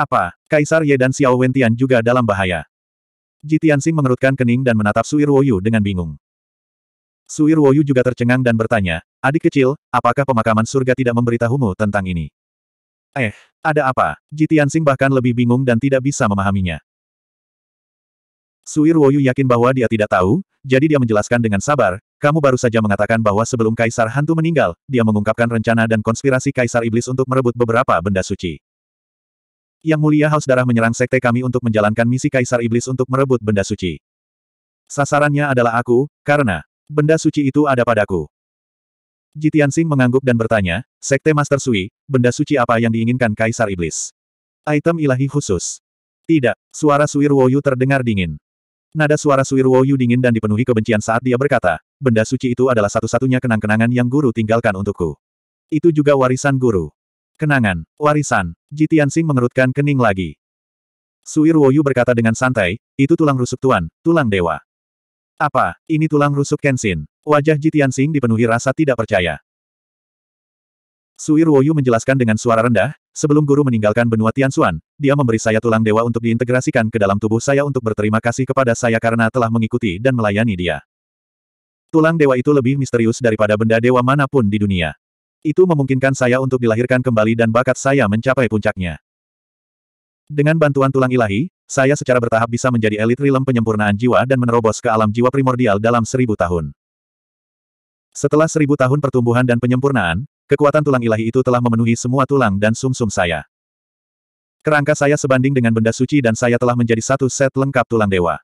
Apa? Kaisar Ye dan Xiao Wentian juga dalam bahaya. Ji Tianxing mengerutkan kening dan menatap Sui Ruoyu dengan bingung. Sui Ruoyu juga tercengang dan bertanya, adik kecil, apakah pemakaman surga tidak memberitahumu tentang ini? Eh, ada apa? Ji Tianxing bahkan lebih bingung dan tidak bisa memahaminya. Sui Ruoyu yakin bahwa dia tidak tahu, jadi dia menjelaskan dengan sabar, kamu baru saja mengatakan bahwa sebelum Kaisar Hantu meninggal, dia mengungkapkan rencana dan konspirasi Kaisar Iblis untuk merebut beberapa benda suci. Yang mulia Haus Darah menyerang sekte kami untuk menjalankan misi Kaisar Iblis untuk merebut benda suci. Sasarannya adalah aku, karena benda suci itu ada padaku. Jitian Sing mengangguk dan bertanya, Sekte Master Sui, benda suci apa yang diinginkan Kaisar Iblis? Item ilahi khusus. Tidak, suara Sui Ruoyu terdengar dingin. Nada suara Sui Ruoyu dingin dan dipenuhi kebencian saat dia berkata, benda suci itu adalah satu-satunya kenang-kenangan yang guru tinggalkan untukku. Itu juga warisan guru. Kenangan, warisan, Jitiansing mengerutkan kening lagi. Sui Ruoyu berkata dengan santai, itu tulang rusuk tuan, tulang dewa. Apa, ini tulang rusuk Kenshin? Wajah Jitiansing dipenuhi rasa tidak percaya. Sui Ruoyu menjelaskan dengan suara rendah, sebelum guru meninggalkan benua Tianxuan, dia memberi saya tulang dewa untuk diintegrasikan ke dalam tubuh saya untuk berterima kasih kepada saya karena telah mengikuti dan melayani dia. Tulang dewa itu lebih misterius daripada benda dewa manapun di dunia. Itu memungkinkan saya untuk dilahirkan kembali dan bakat saya mencapai puncaknya. Dengan bantuan tulang ilahi, saya secara bertahap bisa menjadi elit rilem penyempurnaan jiwa dan menerobos ke alam jiwa primordial dalam seribu tahun. Setelah seribu tahun pertumbuhan dan penyempurnaan, kekuatan tulang ilahi itu telah memenuhi semua tulang dan sumsum -sum saya. Kerangka saya sebanding dengan benda suci dan saya telah menjadi satu set lengkap tulang dewa.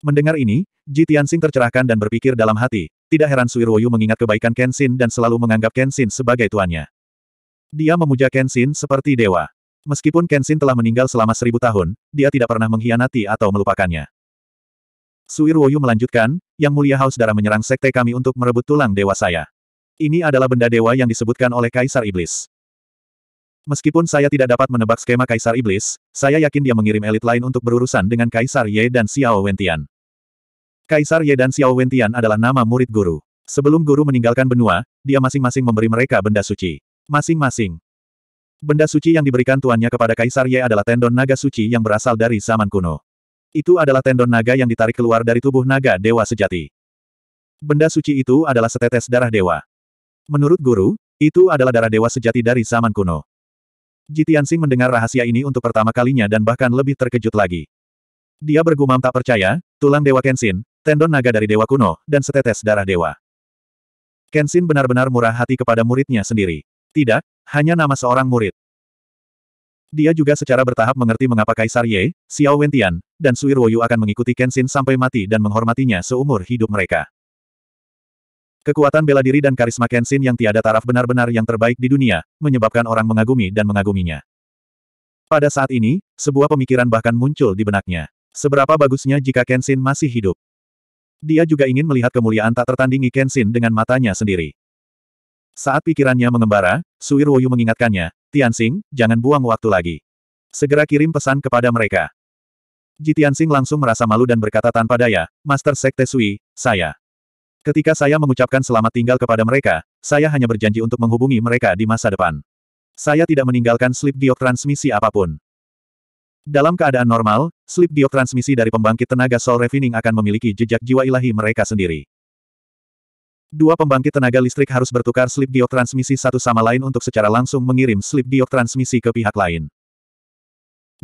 Mendengar ini, Ji Tianxing tercerahkan dan berpikir dalam hati, tidak heran Sui Ruoyu mengingat kebaikan Kenshin dan selalu menganggap Kenshin sebagai tuannya. Dia memuja Kenshin seperti dewa. Meskipun Kenshin telah meninggal selama seribu tahun, dia tidak pernah mengkhianati atau melupakannya. Sui Ruoyu melanjutkan, Yang Mulia Haus Darah menyerang sekte kami untuk merebut tulang dewa saya. Ini adalah benda dewa yang disebutkan oleh Kaisar Iblis. Meskipun saya tidak dapat menebak skema Kaisar Iblis, saya yakin dia mengirim elit lain untuk berurusan dengan Kaisar Ye dan Xiao Wentian. Kaisar Ye dan Xiao Wentian adalah nama murid guru. Sebelum guru meninggalkan benua, dia masing-masing memberi mereka benda suci. Masing-masing. Benda suci yang diberikan tuannya kepada Kaisar Ye adalah tendon naga suci yang berasal dari zaman kuno. Itu adalah tendon naga yang ditarik keluar dari tubuh naga dewa sejati. Benda suci itu adalah setetes darah dewa. Menurut guru, itu adalah darah dewa sejati dari zaman kuno. Jitiansing mendengar rahasia ini untuk pertama kalinya dan bahkan lebih terkejut lagi. Dia bergumam tak percaya, tulang Dewa Kenshin, tendon naga dari Dewa kuno, dan setetes darah Dewa. Kenshin benar-benar murah hati kepada muridnya sendiri. Tidak, hanya nama seorang murid. Dia juga secara bertahap mengerti mengapa Kaisar Ye, Xiao Wentian, dan Sui Ruoyu akan mengikuti Kenshin sampai mati dan menghormatinya seumur hidup mereka. Kekuatan bela diri dan karisma Kenshin yang tiada taraf benar-benar yang terbaik di dunia, menyebabkan orang mengagumi dan mengaguminya. Pada saat ini, sebuah pemikiran bahkan muncul di benaknya. Seberapa bagusnya jika Kenshin masih hidup. Dia juga ingin melihat kemuliaan tak tertandingi Kenshin dengan matanya sendiri. Saat pikirannya mengembara, Suir Woyu mengingatkannya, Tianxing, jangan buang waktu lagi. Segera kirim pesan kepada mereka. Ji Tianxing langsung merasa malu dan berkata tanpa daya, Master Sekte Sui, saya. Ketika saya mengucapkan selamat tinggal kepada mereka, saya hanya berjanji untuk menghubungi mereka di masa depan. Saya tidak meninggalkan slip giok transmisi apapun. Dalam keadaan normal, slip giok transmisi dari pembangkit tenaga soul refining akan memiliki jejak jiwa ilahi mereka sendiri. Dua pembangkit tenaga listrik harus bertukar slip giok transmisi satu sama lain untuk secara langsung mengirim slip giok transmisi ke pihak lain.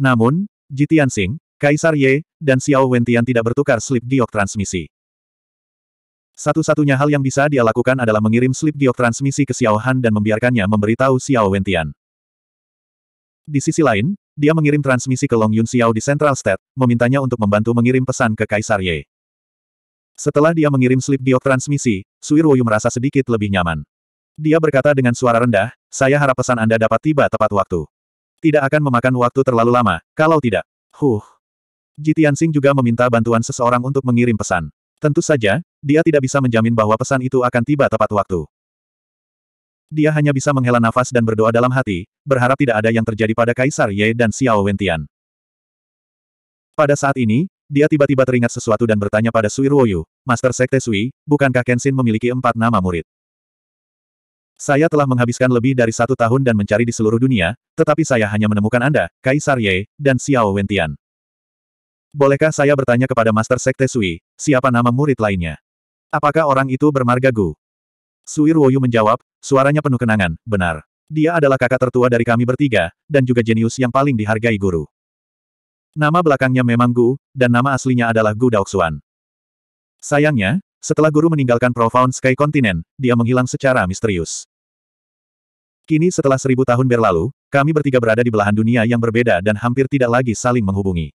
Namun, Jitian Singh, Kaisar Ye, dan Xiao Wentian tidak bertukar slip giok transmisi. Satu-satunya hal yang bisa dia lakukan adalah mengirim slip giok transmisi ke Xiao Han dan membiarkannya memberitahu Xiao Wentian. Di sisi lain, dia mengirim transmisi ke Long Yun Xiao di Central State, memintanya untuk membantu mengirim pesan ke Kaisar Ye. Setelah dia mengirim slip giok transmisi, Sui Ruoyu merasa sedikit lebih nyaman. Dia berkata dengan suara rendah, saya harap pesan Anda dapat tiba tepat waktu. Tidak akan memakan waktu terlalu lama, kalau tidak. Huh. Jitian Sing juga meminta bantuan seseorang untuk mengirim pesan. Tentu saja, dia tidak bisa menjamin bahwa pesan itu akan tiba tepat waktu. Dia hanya bisa menghela nafas dan berdoa dalam hati, berharap tidak ada yang terjadi pada Kaisar Ye dan Xiao Wentian. Pada saat ini, dia tiba-tiba teringat sesuatu dan bertanya pada Sui Ruoyu, Master Sekte Sui, bukankah Kenshin memiliki empat nama murid? Saya telah menghabiskan lebih dari satu tahun dan mencari di seluruh dunia, tetapi saya hanya menemukan Anda, Kaisar Ye, dan Xiao Wentian. Bolehkah saya bertanya kepada Master Sekte Sui, siapa nama murid lainnya? Apakah orang itu bermarga Gu? Suir Woyu menjawab, suaranya penuh kenangan, benar. Dia adalah kakak tertua dari kami bertiga, dan juga jenius yang paling dihargai guru. Nama belakangnya memang Gu, dan nama aslinya adalah Gu Daoxuan. Sayangnya, setelah guru meninggalkan Profound Sky Continent, dia menghilang secara misterius. Kini setelah seribu tahun berlalu, kami bertiga berada di belahan dunia yang berbeda dan hampir tidak lagi saling menghubungi.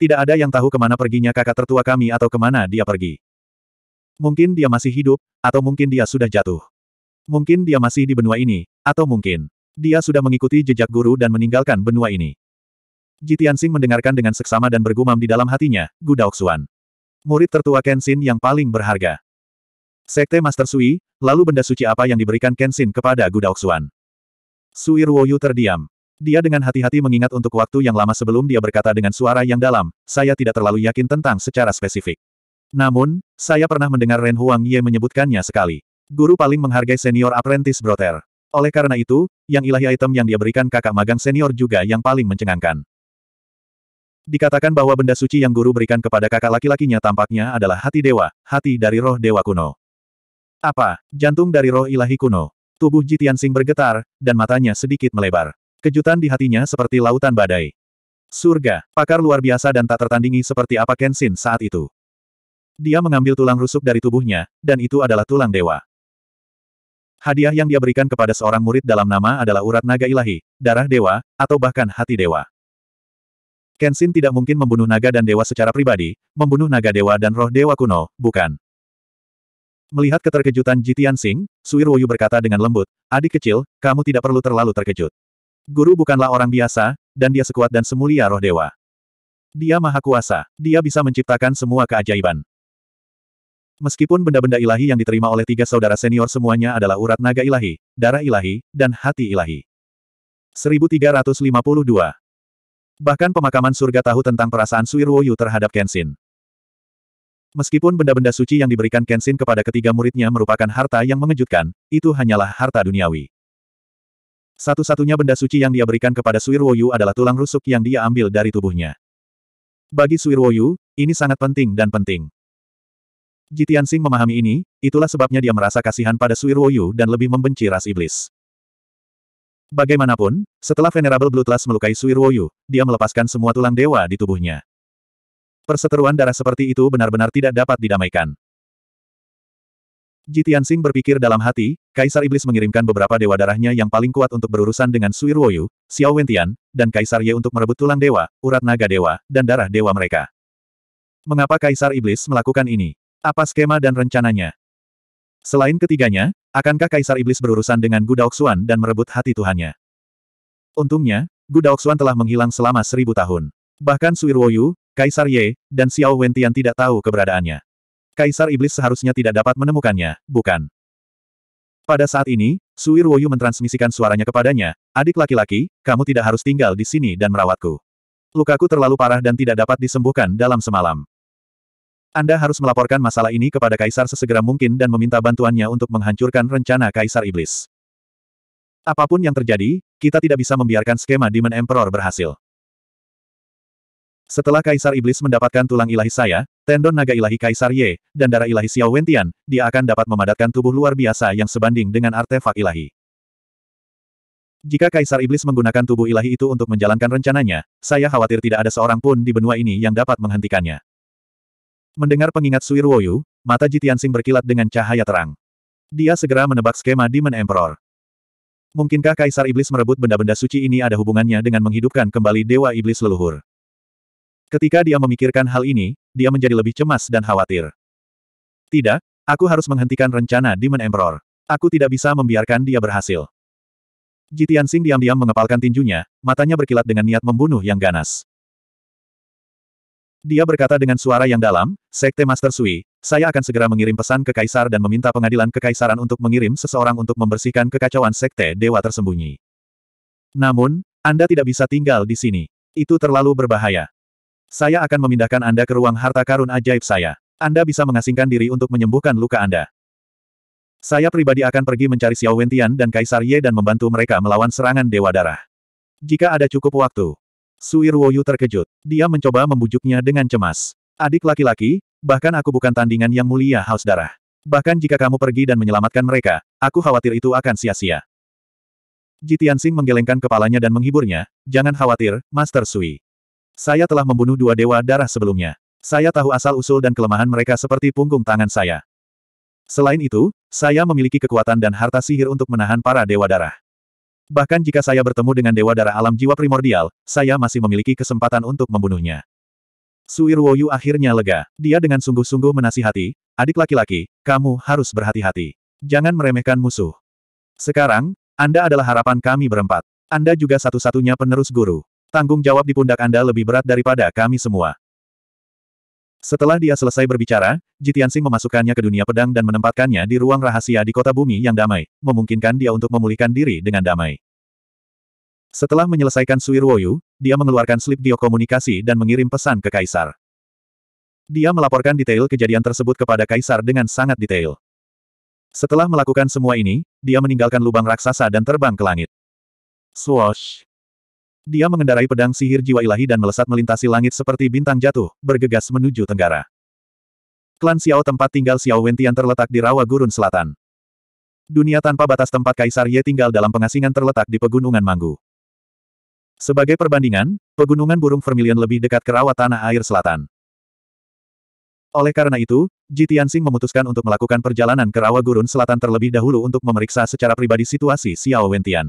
Tidak ada yang tahu kemana perginya kakak tertua kami atau kemana dia pergi. Mungkin dia masih hidup, atau mungkin dia sudah jatuh. Mungkin dia masih di benua ini, atau mungkin dia sudah mengikuti jejak guru dan meninggalkan benua ini. Jitiansing mendengarkan dengan seksama dan bergumam di dalam hatinya, Gu Daoxuan. Murid tertua Kenshin yang paling berharga. Sekte Master Sui, lalu benda suci apa yang diberikan Kenshin kepada Gu Daoxuan? Sui Ruoyu terdiam. Dia dengan hati-hati mengingat untuk waktu yang lama sebelum dia berkata dengan suara yang dalam, saya tidak terlalu yakin tentang secara spesifik. Namun, saya pernah mendengar Ren Huang Ye menyebutkannya sekali. Guru paling menghargai senior apprentice broter. Oleh karena itu, yang ilahi item yang dia berikan kakak magang senior juga yang paling mencengangkan. Dikatakan bahwa benda suci yang guru berikan kepada kakak laki-lakinya tampaknya adalah hati dewa, hati dari roh dewa kuno. Apa? Jantung dari roh ilahi kuno. Tubuh Jitian Sing bergetar, dan matanya sedikit melebar. Kejutan di hatinya seperti lautan badai. Surga, pakar luar biasa dan tak tertandingi seperti apa Kenshin saat itu. Dia mengambil tulang rusuk dari tubuhnya, dan itu adalah tulang dewa. Hadiah yang dia berikan kepada seorang murid dalam nama adalah urat naga ilahi, darah dewa, atau bahkan hati dewa. Kenshin tidak mungkin membunuh naga dan dewa secara pribadi, membunuh naga dewa dan roh dewa kuno, bukan. Melihat keterkejutan Jitian Sing, Suir Woyu berkata dengan lembut, adik kecil, kamu tidak perlu terlalu terkejut. Guru bukanlah orang biasa, dan dia sekuat dan semulia roh dewa. Dia maha kuasa, dia bisa menciptakan semua keajaiban. Meskipun benda-benda ilahi yang diterima oleh tiga saudara senior semuanya adalah urat naga ilahi, darah ilahi, dan hati ilahi. 1352 Bahkan pemakaman surga tahu tentang perasaan Ruoyu terhadap Kenshin. Meskipun benda-benda suci yang diberikan Kenshin kepada ketiga muridnya merupakan harta yang mengejutkan, itu hanyalah harta duniawi. Satu-satunya benda suci yang dia berikan kepada Ruoyu adalah tulang rusuk yang dia ambil dari tubuhnya. Bagi Ruoyu, ini sangat penting dan penting. Jitian Sing memahami ini, itulah sebabnya dia merasa kasihan pada Sui Ruoyu dan lebih membenci ras iblis. Bagaimanapun, setelah Venerable Bloodlust melukai Sui Ruoyu, dia melepaskan semua tulang dewa di tubuhnya. Perseteruan darah seperti itu benar-benar tidak dapat didamaikan. Jitian Sing berpikir dalam hati, Kaisar Iblis mengirimkan beberapa dewa darahnya yang paling kuat untuk berurusan dengan Sui Ruoyu, Xiao Wentian, dan Kaisar Ye untuk merebut tulang dewa, urat naga dewa, dan darah dewa mereka. Mengapa Kaisar Iblis melakukan ini? Apa skema dan rencananya? Selain ketiganya, akankah Kaisar Iblis berurusan dengan Gu Daoxuan dan merebut hati Tuhannya? Untungnya, Gu Daoxuan telah menghilang selama seribu tahun. Bahkan Suirwoyu, Kaisar Ye, dan Xiao Wentian tidak tahu keberadaannya. Kaisar Iblis seharusnya tidak dapat menemukannya, bukan? Pada saat ini, Sui Ruoyu mentransmisikan suaranya kepadanya, adik laki-laki, kamu tidak harus tinggal di sini dan merawatku. Lukaku terlalu parah dan tidak dapat disembuhkan dalam semalam. Anda harus melaporkan masalah ini kepada Kaisar sesegera mungkin dan meminta bantuannya untuk menghancurkan rencana Kaisar Iblis. Apapun yang terjadi, kita tidak bisa membiarkan skema Demon Emperor berhasil. Setelah Kaisar Iblis mendapatkan tulang ilahi saya, tendon naga ilahi Kaisar Ye, dan darah ilahi Xiao Wentian, dia akan dapat memadatkan tubuh luar biasa yang sebanding dengan artefak ilahi. Jika Kaisar Iblis menggunakan tubuh ilahi itu untuk menjalankan rencananya, saya khawatir tidak ada seorang pun di benua ini yang dapat menghentikannya. Mendengar pengingat Sui Ruoyu, mata Jitiansing berkilat dengan cahaya terang. Dia segera menebak skema Demon Emperor. Mungkinkah Kaisar Iblis merebut benda-benda suci ini ada hubungannya dengan menghidupkan kembali Dewa Iblis leluhur? Ketika dia memikirkan hal ini, dia menjadi lebih cemas dan khawatir. Tidak, aku harus menghentikan rencana Demon Emperor. Aku tidak bisa membiarkan dia berhasil. Jitiansing diam-diam mengepalkan tinjunya, matanya berkilat dengan niat membunuh yang ganas. Dia berkata dengan suara yang dalam, Sekte Master Sui, saya akan segera mengirim pesan ke Kaisar dan meminta pengadilan Kekaisaran untuk mengirim seseorang untuk membersihkan kekacauan Sekte Dewa tersembunyi. Namun, Anda tidak bisa tinggal di sini. Itu terlalu berbahaya. Saya akan memindahkan Anda ke ruang harta karun ajaib saya. Anda bisa mengasingkan diri untuk menyembuhkan luka Anda. Saya pribadi akan pergi mencari Xiao Wentian dan Kaisar Ye dan membantu mereka melawan serangan Dewa Darah. Jika ada cukup waktu, Suir Woyu terkejut. Dia mencoba membujuknya dengan cemas. Adik laki-laki, bahkan aku bukan tandingan yang mulia haus darah. Bahkan jika kamu pergi dan menyelamatkan mereka, aku khawatir itu akan sia-sia. Jitiansing menggelengkan kepalanya dan menghiburnya, jangan khawatir, Master Sui. Saya telah membunuh dua dewa darah sebelumnya. Saya tahu asal-usul dan kelemahan mereka seperti punggung tangan saya. Selain itu, saya memiliki kekuatan dan harta sihir untuk menahan para dewa darah. Bahkan jika saya bertemu dengan Dewa Darah Alam Jiwa Primordial, saya masih memiliki kesempatan untuk membunuhnya. Sui Ruoyu akhirnya lega. Dia dengan sungguh-sungguh menasihati, adik laki-laki, kamu harus berhati-hati. Jangan meremehkan musuh. Sekarang, Anda adalah harapan kami berempat. Anda juga satu-satunya penerus guru. Tanggung jawab di pundak Anda lebih berat daripada kami semua. Setelah dia selesai berbicara, Jitiansing memasukkannya ke dunia pedang dan menempatkannya di ruang rahasia di kota bumi yang damai, memungkinkan dia untuk memulihkan diri dengan damai. Setelah menyelesaikan Suir Woyu, dia mengeluarkan slip dio komunikasi dan mengirim pesan ke Kaisar. Dia melaporkan detail kejadian tersebut kepada Kaisar dengan sangat detail. Setelah melakukan semua ini, dia meninggalkan lubang raksasa dan terbang ke langit. Swoosh! Dia mengendarai pedang sihir jiwa ilahi dan melesat melintasi langit seperti bintang jatuh, bergegas menuju tenggara. Klan Xiao tempat tinggal Xiao Wentian terletak di rawa gurun selatan. Dunia tanpa batas tempat Kaisar Ye tinggal dalam pengasingan terletak di Pegunungan Manggu. Sebagai perbandingan, Pegunungan Burung Vermilion lebih dekat ke rawa tanah air selatan. Oleh karena itu, Ji Tianxing memutuskan untuk melakukan perjalanan ke rawa gurun selatan terlebih dahulu untuk memeriksa secara pribadi situasi Xiao Wentian.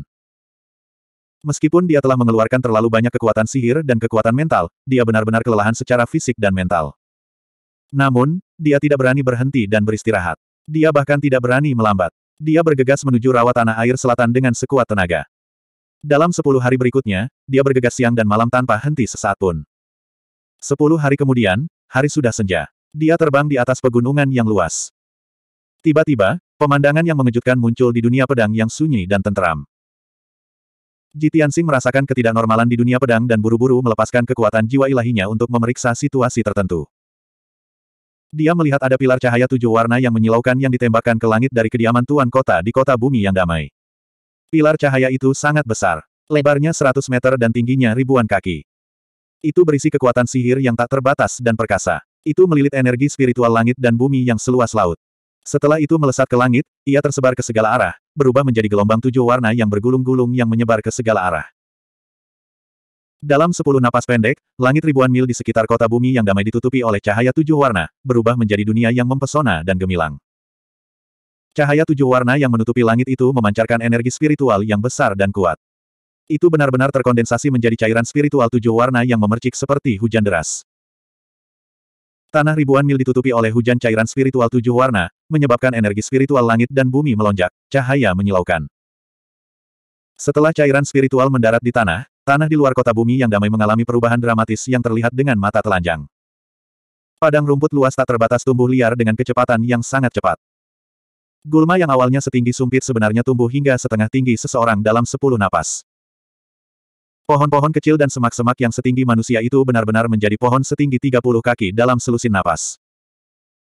Meskipun dia telah mengeluarkan terlalu banyak kekuatan sihir dan kekuatan mental, dia benar-benar kelelahan secara fisik dan mental. Namun, dia tidak berani berhenti dan beristirahat. Dia bahkan tidak berani melambat. Dia bergegas menuju rawa tanah air selatan dengan sekuat tenaga. Dalam sepuluh hari berikutnya, dia bergegas siang dan malam tanpa henti sesaat pun. Sepuluh hari kemudian, hari sudah senja. Dia terbang di atas pegunungan yang luas. Tiba-tiba, pemandangan yang mengejutkan muncul di dunia pedang yang sunyi dan tentram. Jitiansing merasakan ketidaknormalan di dunia pedang dan buru-buru melepaskan kekuatan jiwa ilahinya untuk memeriksa situasi tertentu. Dia melihat ada pilar cahaya tujuh warna yang menyilaukan yang ditembakkan ke langit dari kediaman Tuan Kota di kota bumi yang damai. Pilar cahaya itu sangat besar. Lebarnya 100 meter dan tingginya ribuan kaki. Itu berisi kekuatan sihir yang tak terbatas dan perkasa. Itu melilit energi spiritual langit dan bumi yang seluas laut. Setelah itu melesat ke langit, ia tersebar ke segala arah, berubah menjadi gelombang tujuh warna yang bergulung-gulung yang menyebar ke segala arah. Dalam sepuluh napas pendek, langit ribuan mil di sekitar kota bumi yang damai ditutupi oleh cahaya tujuh warna, berubah menjadi dunia yang mempesona dan gemilang. Cahaya tujuh warna yang menutupi langit itu memancarkan energi spiritual yang besar dan kuat. Itu benar-benar terkondensasi menjadi cairan spiritual tujuh warna yang memercik seperti hujan deras. Tanah ribuan mil ditutupi oleh hujan cairan spiritual tujuh warna, menyebabkan energi spiritual langit dan bumi melonjak, cahaya menyilaukan. Setelah cairan spiritual mendarat di tanah, Tanah di luar kota bumi yang damai mengalami perubahan dramatis yang terlihat dengan mata telanjang. Padang rumput luas tak terbatas tumbuh liar dengan kecepatan yang sangat cepat. Gulma yang awalnya setinggi sumpit sebenarnya tumbuh hingga setengah tinggi seseorang dalam sepuluh napas. Pohon-pohon kecil dan semak-semak yang setinggi manusia itu benar-benar menjadi pohon setinggi 30 kaki dalam selusin napas.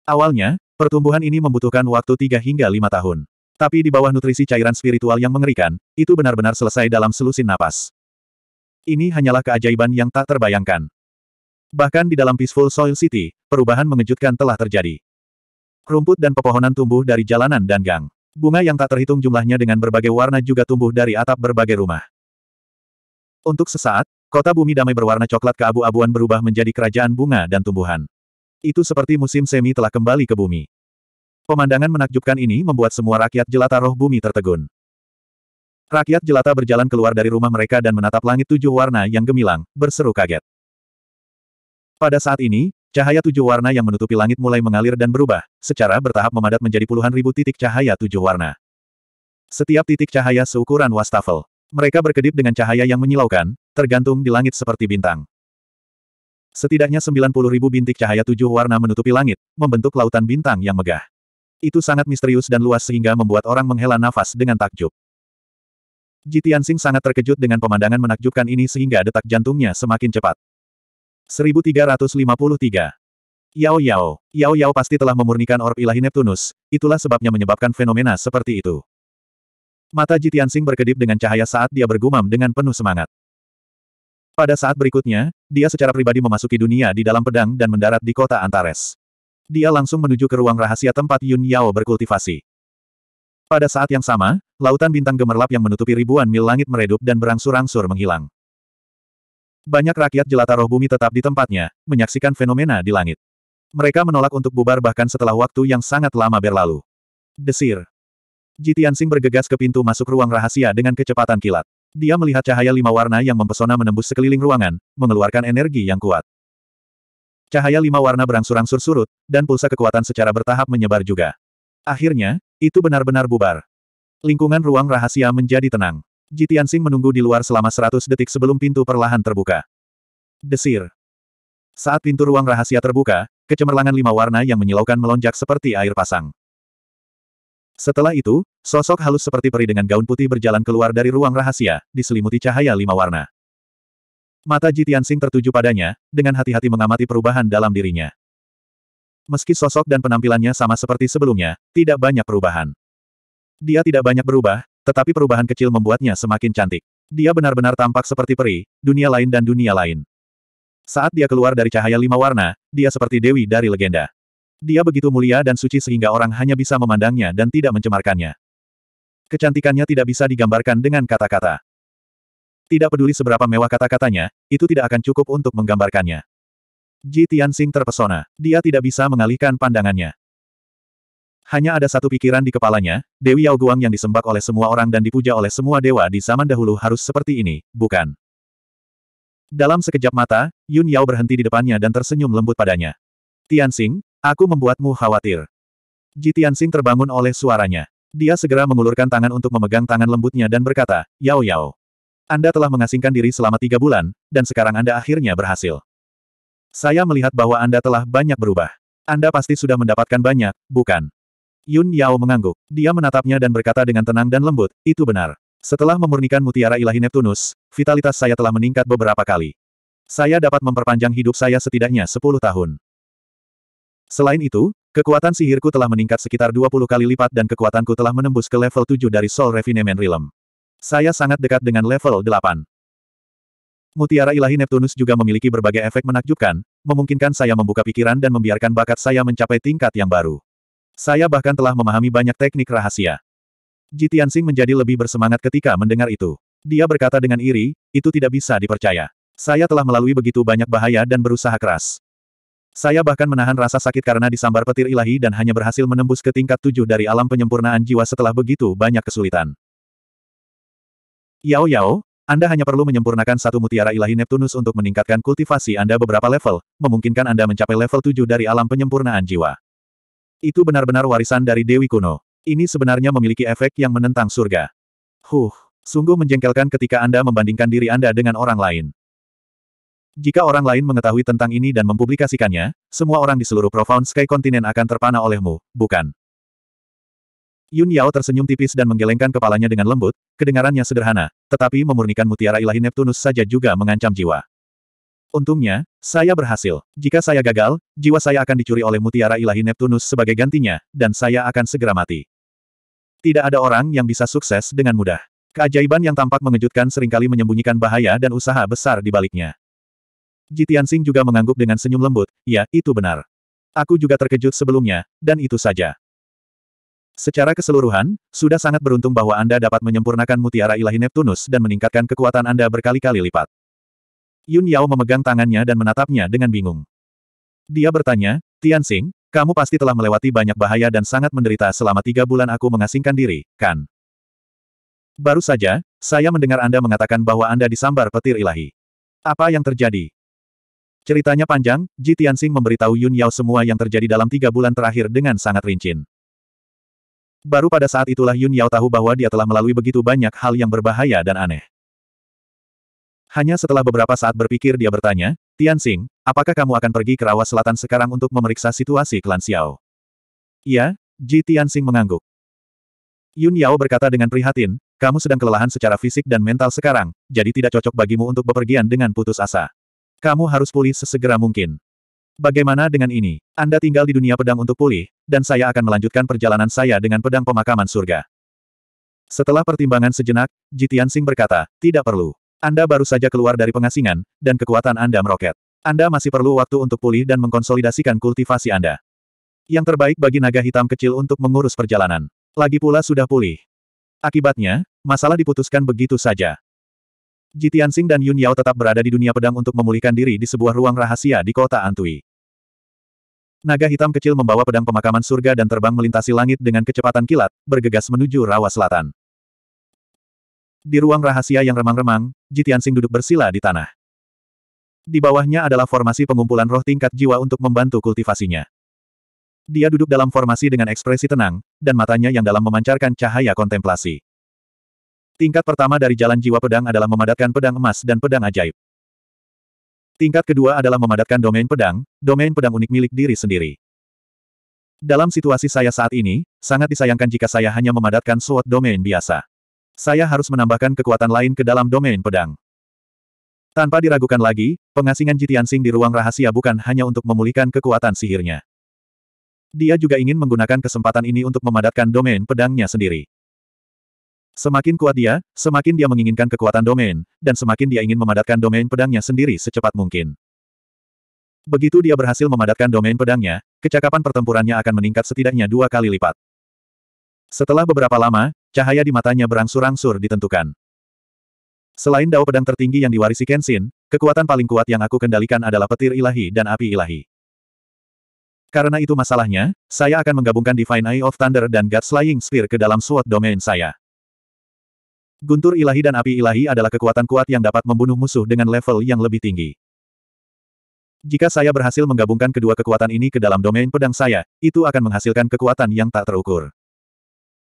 Awalnya, pertumbuhan ini membutuhkan waktu 3 hingga 5 tahun. Tapi di bawah nutrisi cairan spiritual yang mengerikan, itu benar-benar selesai dalam selusin napas. Ini hanyalah keajaiban yang tak terbayangkan. Bahkan di dalam Peaceful Soil City, perubahan mengejutkan telah terjadi. Rumput dan pepohonan tumbuh dari jalanan dan gang. Bunga yang tak terhitung jumlahnya dengan berbagai warna juga tumbuh dari atap berbagai rumah. Untuk sesaat, kota bumi damai berwarna coklat keabu-abuan berubah menjadi kerajaan bunga dan tumbuhan. Itu seperti musim semi telah kembali ke bumi. Pemandangan menakjubkan ini membuat semua rakyat jelata roh bumi tertegun. Rakyat jelata berjalan keluar dari rumah mereka dan menatap langit tujuh warna yang gemilang, berseru kaget. Pada saat ini, cahaya tujuh warna yang menutupi langit mulai mengalir dan berubah, secara bertahap memadat menjadi puluhan ribu titik cahaya tujuh warna. Setiap titik cahaya seukuran wastafel. Mereka berkedip dengan cahaya yang menyilaukan, tergantung di langit seperti bintang. Setidaknya 90 ribu bintik cahaya tujuh warna menutupi langit, membentuk lautan bintang yang megah. Itu sangat misterius dan luas sehingga membuat orang menghela nafas dengan takjub. Sing sangat terkejut dengan pemandangan menakjubkan ini sehingga detak jantungnya semakin cepat. 1353. Yao Yao. Yao Yao pasti telah memurnikan orb ilahi Neptunus, itulah sebabnya menyebabkan fenomena seperti itu. Mata Sing berkedip dengan cahaya saat dia bergumam dengan penuh semangat. Pada saat berikutnya, dia secara pribadi memasuki dunia di dalam pedang dan mendarat di kota Antares. Dia langsung menuju ke ruang rahasia tempat Yun Yao berkultivasi. Pada saat yang sama, lautan bintang gemerlap yang menutupi ribuan mil langit meredup dan berangsur-angsur menghilang. Banyak rakyat jelata roh bumi tetap di tempatnya, menyaksikan fenomena di langit. Mereka menolak untuk bubar bahkan setelah waktu yang sangat lama berlalu. Desir. Jitiansing bergegas ke pintu masuk ruang rahasia dengan kecepatan kilat. Dia melihat cahaya lima warna yang mempesona menembus sekeliling ruangan, mengeluarkan energi yang kuat. Cahaya lima warna berangsur-angsur surut, dan pulsa kekuatan secara bertahap menyebar juga. Akhirnya, itu benar-benar bubar. Lingkungan ruang rahasia menjadi tenang. Jitiansing menunggu di luar selama 100 detik sebelum pintu perlahan terbuka. Desir. Saat pintu ruang rahasia terbuka, kecemerlangan lima warna yang menyilaukan melonjak seperti air pasang. Setelah itu, sosok halus seperti peri dengan gaun putih berjalan keluar dari ruang rahasia, diselimuti cahaya lima warna. Mata Jitiansing tertuju padanya, dengan hati-hati mengamati perubahan dalam dirinya. Meski sosok dan penampilannya sama seperti sebelumnya, tidak banyak perubahan. Dia tidak banyak berubah, tetapi perubahan kecil membuatnya semakin cantik. Dia benar-benar tampak seperti peri, dunia lain dan dunia lain. Saat dia keluar dari cahaya lima warna, dia seperti dewi dari legenda. Dia begitu mulia dan suci sehingga orang hanya bisa memandangnya dan tidak mencemarkannya. Kecantikannya tidak bisa digambarkan dengan kata-kata. Tidak peduli seberapa mewah kata-katanya, itu tidak akan cukup untuk menggambarkannya. Ji Tianxing terpesona. Dia tidak bisa mengalihkan pandangannya. Hanya ada satu pikiran di kepalanya, Dewi Yao Guang yang disembah oleh semua orang dan dipuja oleh semua dewa di zaman dahulu harus seperti ini, bukan? Dalam sekejap mata, Yun Yao berhenti di depannya dan tersenyum lembut padanya. Tianxing, aku membuatmu khawatir. Ji Tianxing terbangun oleh suaranya. Dia segera mengulurkan tangan untuk memegang tangan lembutnya dan berkata, Yao Yao. Anda telah mengasingkan diri selama tiga bulan, dan sekarang Anda akhirnya berhasil. Saya melihat bahwa Anda telah banyak berubah. Anda pasti sudah mendapatkan banyak, bukan? Yun Yao mengangguk. Dia menatapnya dan berkata dengan tenang dan lembut, itu benar. Setelah memurnikan mutiara ilahi Neptunus, vitalitas saya telah meningkat beberapa kali. Saya dapat memperpanjang hidup saya setidaknya 10 tahun. Selain itu, kekuatan sihirku telah meningkat sekitar 20 kali lipat dan kekuatanku telah menembus ke level 7 dari Soul Refinement Realm. Saya sangat dekat dengan level 8. Mutiara ilahi Neptunus juga memiliki berbagai efek menakjubkan, memungkinkan saya membuka pikiran dan membiarkan bakat saya mencapai tingkat yang baru. Saya bahkan telah memahami banyak teknik rahasia. Ji Tianxing menjadi lebih bersemangat ketika mendengar itu. Dia berkata dengan iri, itu tidak bisa dipercaya. Saya telah melalui begitu banyak bahaya dan berusaha keras. Saya bahkan menahan rasa sakit karena disambar petir ilahi dan hanya berhasil menembus ke tingkat tujuh dari alam penyempurnaan jiwa setelah begitu banyak kesulitan. Yao Yao, anda hanya perlu menyempurnakan satu mutiara ilahi Neptunus untuk meningkatkan kultivasi Anda beberapa level, memungkinkan Anda mencapai level 7 dari alam penyempurnaan jiwa. Itu benar-benar warisan dari Dewi kuno. Ini sebenarnya memiliki efek yang menentang surga. Huh, sungguh menjengkelkan ketika Anda membandingkan diri Anda dengan orang lain. Jika orang lain mengetahui tentang ini dan mempublikasikannya, semua orang di seluruh Profound Sky Continent akan terpana olehmu, bukan? Yun Yao tersenyum tipis dan menggelengkan kepalanya dengan lembut, kedengarannya sederhana, tetapi memurnikan mutiara ilahi Neptunus saja juga mengancam jiwa. Untungnya, saya berhasil. Jika saya gagal, jiwa saya akan dicuri oleh mutiara ilahi Neptunus sebagai gantinya, dan saya akan segera mati. Tidak ada orang yang bisa sukses dengan mudah. Keajaiban yang tampak mengejutkan seringkali menyembunyikan bahaya dan usaha besar di baliknya. Jitian Singh juga mengangguk dengan senyum lembut, ya, itu benar. Aku juga terkejut sebelumnya, dan itu saja. Secara keseluruhan, sudah sangat beruntung bahwa Anda dapat menyempurnakan mutiara ilahi Neptunus dan meningkatkan kekuatan Anda berkali-kali lipat. Yun Yao memegang tangannya dan menatapnya dengan bingung. Dia bertanya, Tianxing, kamu pasti telah melewati banyak bahaya dan sangat menderita selama tiga bulan aku mengasingkan diri, kan? Baru saja, saya mendengar Anda mengatakan bahwa Anda disambar petir ilahi. Apa yang terjadi? Ceritanya panjang, Ji Tianxing memberitahu Yun Yao semua yang terjadi dalam tiga bulan terakhir dengan sangat rinci. Baru pada saat itulah Yun Yao tahu bahwa dia telah melalui begitu banyak hal yang berbahaya dan aneh. Hanya setelah beberapa saat berpikir dia bertanya, Tian Xing, apakah kamu akan pergi ke rawa selatan sekarang untuk memeriksa situasi klan Xiao? Ya, Ji Tian Xing mengangguk. Yun Yao berkata dengan prihatin, kamu sedang kelelahan secara fisik dan mental sekarang, jadi tidak cocok bagimu untuk bepergian dengan putus asa. Kamu harus pulih sesegera mungkin. Bagaimana dengan ini? Anda tinggal di dunia pedang untuk pulih, dan saya akan melanjutkan perjalanan saya dengan pedang pemakaman surga. Setelah pertimbangan sejenak, Jitian Sing berkata, tidak perlu. Anda baru saja keluar dari pengasingan, dan kekuatan Anda meroket. Anda masih perlu waktu untuk pulih dan mengkonsolidasikan kultivasi Anda. Yang terbaik bagi naga hitam kecil untuk mengurus perjalanan. Lagi pula sudah pulih. Akibatnya, masalah diputuskan begitu saja. Ji Tianxing dan Yun Yao tetap berada di dunia pedang untuk memulihkan diri di sebuah ruang rahasia di kota Antui. Naga hitam kecil membawa pedang pemakaman surga dan terbang melintasi langit dengan kecepatan kilat, bergegas menuju rawa selatan. Di ruang rahasia yang remang-remang, Ji Tianxing duduk bersila di tanah. Di bawahnya adalah formasi pengumpulan roh tingkat jiwa untuk membantu kultivasinya. Dia duduk dalam formasi dengan ekspresi tenang, dan matanya yang dalam memancarkan cahaya kontemplasi. Tingkat pertama dari jalan jiwa pedang adalah memadatkan pedang emas dan pedang ajaib. Tingkat kedua adalah memadatkan domain pedang, domain pedang unik milik diri sendiri. Dalam situasi saya saat ini, sangat disayangkan jika saya hanya memadatkan sword domain biasa. Saya harus menambahkan kekuatan lain ke dalam domain pedang. Tanpa diragukan lagi, pengasingan Jitian Jitiansing di ruang rahasia bukan hanya untuk memulihkan kekuatan sihirnya. Dia juga ingin menggunakan kesempatan ini untuk memadatkan domain pedangnya sendiri. Semakin kuat dia, semakin dia menginginkan kekuatan domain, dan semakin dia ingin memadatkan domain pedangnya sendiri secepat mungkin. Begitu dia berhasil memadatkan domain pedangnya, kecakapan pertempurannya akan meningkat setidaknya dua kali lipat. Setelah beberapa lama, cahaya di matanya berangsur-angsur ditentukan. Selain dao pedang tertinggi yang diwarisi Kenshin, kekuatan paling kuat yang aku kendalikan adalah petir ilahi dan api ilahi. Karena itu masalahnya, saya akan menggabungkan Divine Eye of Thunder dan God Slaying Spear ke dalam SWOT domain saya. Guntur ilahi dan api ilahi adalah kekuatan kuat yang dapat membunuh musuh dengan level yang lebih tinggi. Jika saya berhasil menggabungkan kedua kekuatan ini ke dalam domain pedang saya, itu akan menghasilkan kekuatan yang tak terukur.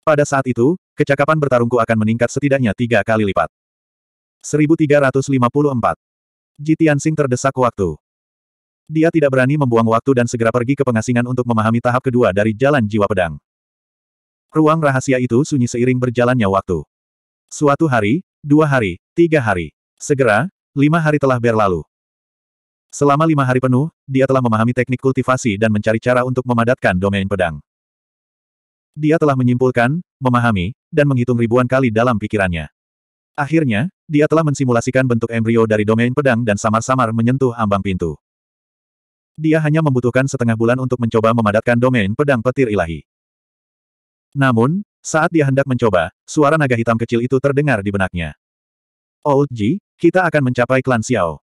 Pada saat itu, kecakapan bertarungku akan meningkat setidaknya tiga kali lipat. 1354. Jitian Sing terdesak waktu. Dia tidak berani membuang waktu dan segera pergi ke pengasingan untuk memahami tahap kedua dari jalan jiwa pedang. Ruang rahasia itu sunyi seiring berjalannya waktu. Suatu hari, dua hari, tiga hari. Segera, lima hari telah berlalu. Selama lima hari penuh, dia telah memahami teknik kultivasi dan mencari cara untuk memadatkan domain pedang. Dia telah menyimpulkan, memahami, dan menghitung ribuan kali dalam pikirannya. Akhirnya, dia telah mensimulasikan bentuk embrio dari domain pedang dan samar-samar menyentuh ambang pintu. Dia hanya membutuhkan setengah bulan untuk mencoba memadatkan domain pedang petir ilahi. Namun, saat dia hendak mencoba, suara naga hitam kecil itu terdengar di benaknya. Old oh, Ji, kita akan mencapai klan Xiao.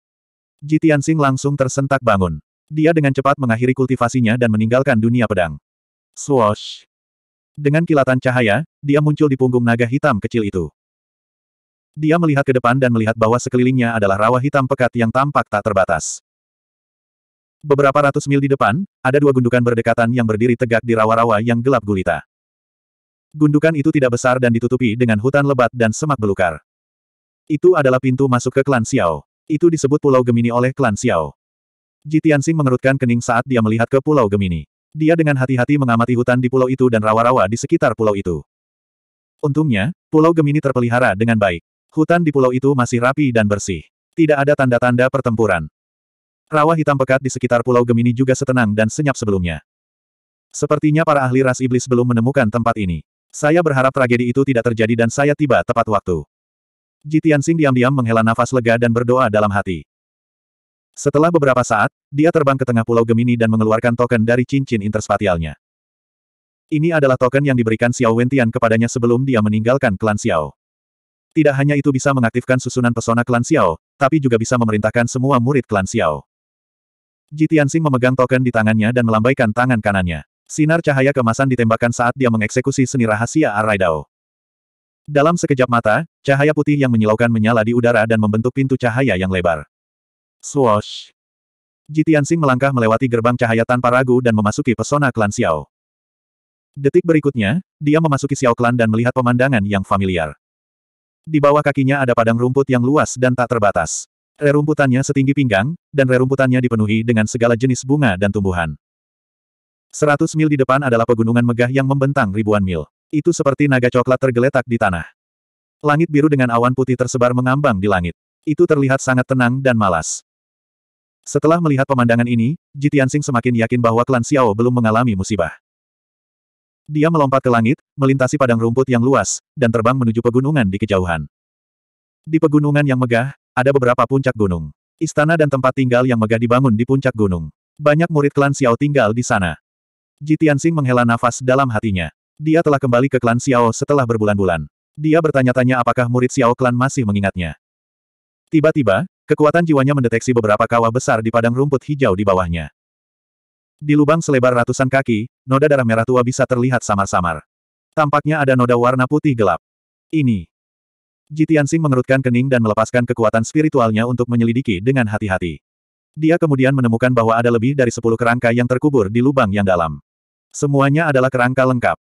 Ji Tianxing langsung tersentak bangun. Dia dengan cepat mengakhiri kultivasinya dan meninggalkan dunia pedang. Swoosh! Dengan kilatan cahaya, dia muncul di punggung naga hitam kecil itu. Dia melihat ke depan dan melihat bahwa sekelilingnya adalah rawa hitam pekat yang tampak tak terbatas. Beberapa ratus mil di depan, ada dua gundukan berdekatan yang berdiri tegak di rawa-rawa yang gelap gulita. Gundukan itu tidak besar dan ditutupi dengan hutan lebat dan semak belukar. Itu adalah pintu masuk ke klan Xiao. Itu disebut Pulau Gemini oleh klan Xiao. Jitiansing mengerutkan kening saat dia melihat ke Pulau Gemini. Dia dengan hati-hati mengamati hutan di pulau itu dan rawa-rawa di sekitar pulau itu. Untungnya, Pulau Gemini terpelihara dengan baik. Hutan di pulau itu masih rapi dan bersih. Tidak ada tanda-tanda pertempuran. Rawa hitam pekat di sekitar Pulau Gemini juga setenang dan senyap sebelumnya. Sepertinya para ahli ras iblis belum menemukan tempat ini. Saya berharap tragedi itu tidak terjadi dan saya tiba tepat waktu. Jitian Sing diam-diam menghela nafas lega dan berdoa dalam hati. Setelah beberapa saat, dia terbang ke tengah Pulau Gemini dan mengeluarkan token dari cincin interspatialnya. Ini adalah token yang diberikan Xiao Wentian kepadanya sebelum dia meninggalkan klan Xiao. Tidak hanya itu bisa mengaktifkan susunan pesona klan Xiao, tapi juga bisa memerintahkan semua murid klan Xiao. Jitian Sing memegang token di tangannya dan melambaikan tangan kanannya. Sinar cahaya kemasan ditembakkan saat dia mengeksekusi seni rahasia Arai Dalam sekejap mata, cahaya putih yang menyilaukan menyala di udara dan membentuk pintu cahaya yang lebar. Swoosh! Jitiansing melangkah melewati gerbang cahaya tanpa ragu dan memasuki pesona klan Xiao. Detik berikutnya, dia memasuki Xiao klan dan melihat pemandangan yang familiar. Di bawah kakinya ada padang rumput yang luas dan tak terbatas. Rerumputannya setinggi pinggang, dan rerumputannya dipenuhi dengan segala jenis bunga dan tumbuhan. Seratus mil di depan adalah pegunungan megah yang membentang ribuan mil. Itu seperti naga coklat tergeletak di tanah. Langit biru dengan awan putih tersebar mengambang di langit. Itu terlihat sangat tenang dan malas. Setelah melihat pemandangan ini, Jitiansing semakin yakin bahwa klan Xiao belum mengalami musibah. Dia melompat ke langit, melintasi padang rumput yang luas, dan terbang menuju pegunungan di kejauhan. Di pegunungan yang megah, ada beberapa puncak gunung. Istana dan tempat tinggal yang megah dibangun di puncak gunung. Banyak murid klan Xiao tinggal di sana. Ji Tianxing menghela nafas dalam hatinya. Dia telah kembali ke klan Xiao setelah berbulan-bulan. Dia bertanya-tanya apakah murid Xiao klan masih mengingatnya. Tiba-tiba, kekuatan jiwanya mendeteksi beberapa kawah besar di padang rumput hijau di bawahnya. Di lubang selebar ratusan kaki, noda darah merah tua bisa terlihat samar-samar. Tampaknya ada noda warna putih gelap. Ini. Tianxing mengerutkan kening dan melepaskan kekuatan spiritualnya untuk menyelidiki dengan hati-hati. Dia kemudian menemukan bahwa ada lebih dari sepuluh kerangka yang terkubur di lubang yang dalam. Semuanya adalah kerangka lengkap.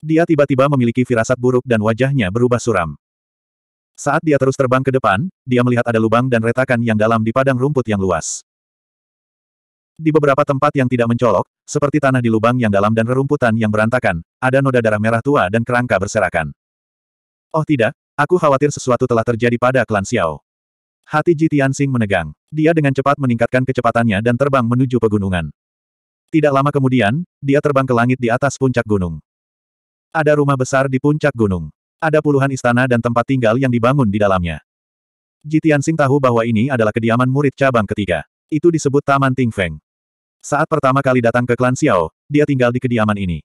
Dia tiba-tiba memiliki firasat buruk dan wajahnya berubah suram. Saat dia terus terbang ke depan, dia melihat ada lubang dan retakan yang dalam di padang rumput yang luas. Di beberapa tempat yang tidak mencolok, seperti tanah di lubang yang dalam dan rerumputan yang berantakan, ada noda darah merah tua dan kerangka berserakan. Oh tidak, aku khawatir sesuatu telah terjadi pada klan Xiao. Hati Ji Tianxing menegang. Dia dengan cepat meningkatkan kecepatannya dan terbang menuju pegunungan. Tidak lama kemudian, dia terbang ke langit di atas puncak gunung. Ada rumah besar di puncak gunung. Ada puluhan istana dan tempat tinggal yang dibangun di dalamnya. Jitian Sing tahu bahwa ini adalah kediaman murid cabang ketiga. Itu disebut Taman Ting Feng. Saat pertama kali datang ke klan Xiao, dia tinggal di kediaman ini.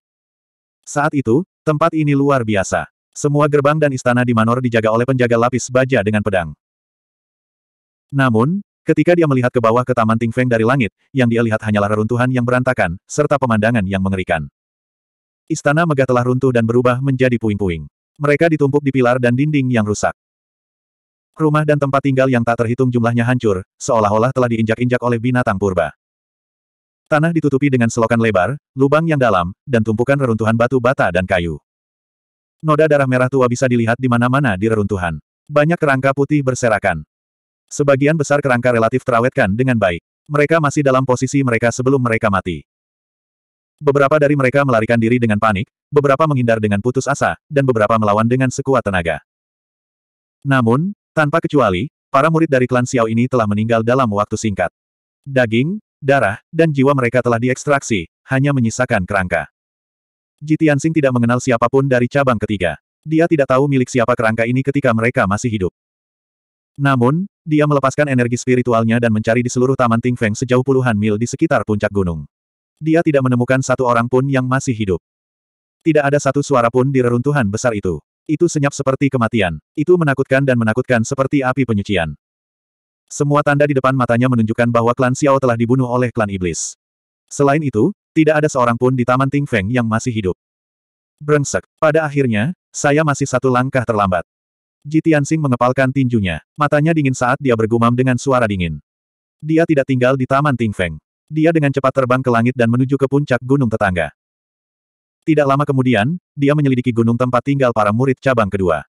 Saat itu, tempat ini luar biasa. Semua gerbang dan istana di Manor dijaga oleh penjaga lapis baja dengan pedang. Namun, Ketika dia melihat ke bawah ke Taman Ting Feng dari langit, yang dia lihat hanyalah reruntuhan yang berantakan, serta pemandangan yang mengerikan. Istana megah telah runtuh dan berubah menjadi puing-puing. Mereka ditumpuk di pilar dan dinding yang rusak. Rumah dan tempat tinggal yang tak terhitung jumlahnya hancur, seolah-olah telah diinjak-injak oleh binatang purba. Tanah ditutupi dengan selokan lebar, lubang yang dalam, dan tumpukan reruntuhan batu bata dan kayu. Noda darah merah tua bisa dilihat di mana-mana di reruntuhan. Banyak kerangka putih berserakan. Sebagian besar kerangka relatif terawetkan dengan baik. Mereka masih dalam posisi mereka sebelum mereka mati. Beberapa dari mereka melarikan diri dengan panik, beberapa menghindar dengan putus asa, dan beberapa melawan dengan sekuat tenaga. Namun, tanpa kecuali, para murid dari klan Xiao ini telah meninggal dalam waktu singkat. Daging, darah, dan jiwa mereka telah diekstraksi, hanya menyisakan kerangka. Tianxing tidak mengenal siapapun dari cabang ketiga. Dia tidak tahu milik siapa kerangka ini ketika mereka masih hidup. Namun, dia melepaskan energi spiritualnya dan mencari di seluruh Taman Ting Feng sejauh puluhan mil di sekitar puncak gunung. Dia tidak menemukan satu orang pun yang masih hidup. Tidak ada satu suara pun di reruntuhan besar itu. Itu senyap seperti kematian. Itu menakutkan dan menakutkan seperti api penyucian. Semua tanda di depan matanya menunjukkan bahwa klan Xiao telah dibunuh oleh klan iblis. Selain itu, tidak ada seorang pun di Taman Ting Feng yang masih hidup. Brengsek. Pada akhirnya, saya masih satu langkah terlambat. Jitian Tianxing mengepalkan tinjunya. Matanya dingin saat dia bergumam dengan suara dingin. Dia tidak tinggal di Taman Tingfeng. Dia dengan cepat terbang ke langit dan menuju ke puncak gunung tetangga. Tidak lama kemudian, dia menyelidiki gunung tempat tinggal para murid cabang kedua.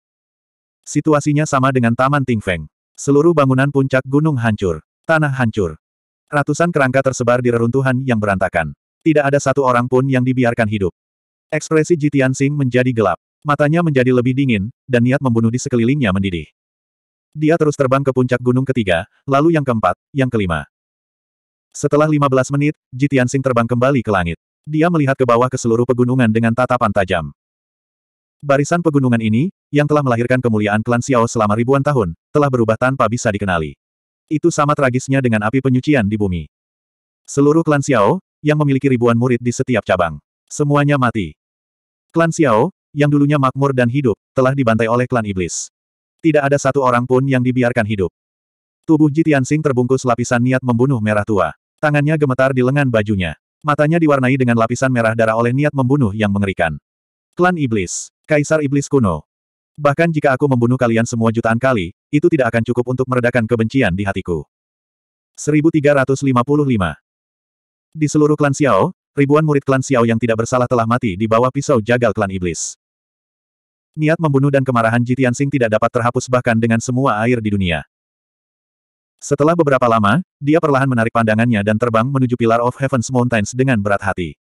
Situasinya sama dengan Taman Tingfeng. Seluruh bangunan puncak gunung hancur. Tanah hancur. Ratusan kerangka tersebar di reruntuhan yang berantakan. Tidak ada satu orang pun yang dibiarkan hidup. Ekspresi Jitian Sing menjadi gelap. Matanya menjadi lebih dingin, dan niat membunuh di sekelilingnya mendidih. Dia terus terbang ke puncak gunung ketiga, lalu yang keempat, yang kelima. Setelah 15 menit, Sing terbang kembali ke langit. Dia melihat ke bawah ke seluruh pegunungan dengan tatapan tajam. Barisan pegunungan ini, yang telah melahirkan kemuliaan klan Xiao selama ribuan tahun, telah berubah tanpa bisa dikenali. Itu sama tragisnya dengan api penyucian di bumi. Seluruh klan Xiao, yang memiliki ribuan murid di setiap cabang. Semuanya mati. Klan Xiao, yang dulunya makmur dan hidup, telah dibantai oleh klan iblis. Tidak ada satu orang pun yang dibiarkan hidup. Tubuh Jitian Sing terbungkus lapisan niat membunuh merah tua. Tangannya gemetar di lengan bajunya. Matanya diwarnai dengan lapisan merah darah oleh niat membunuh yang mengerikan. Klan Iblis. Kaisar Iblis kuno. Bahkan jika aku membunuh kalian semua jutaan kali, itu tidak akan cukup untuk meredakan kebencian di hatiku. 1355 Di seluruh klan Xiao, ribuan murid klan Xiao yang tidak bersalah telah mati di bawah pisau jagal klan iblis. Niat membunuh dan kemarahan Ji Tianxing tidak dapat terhapus bahkan dengan semua air di dunia. Setelah beberapa lama, dia perlahan menarik pandangannya dan terbang menuju Pilar of Heaven's Mountains dengan berat hati.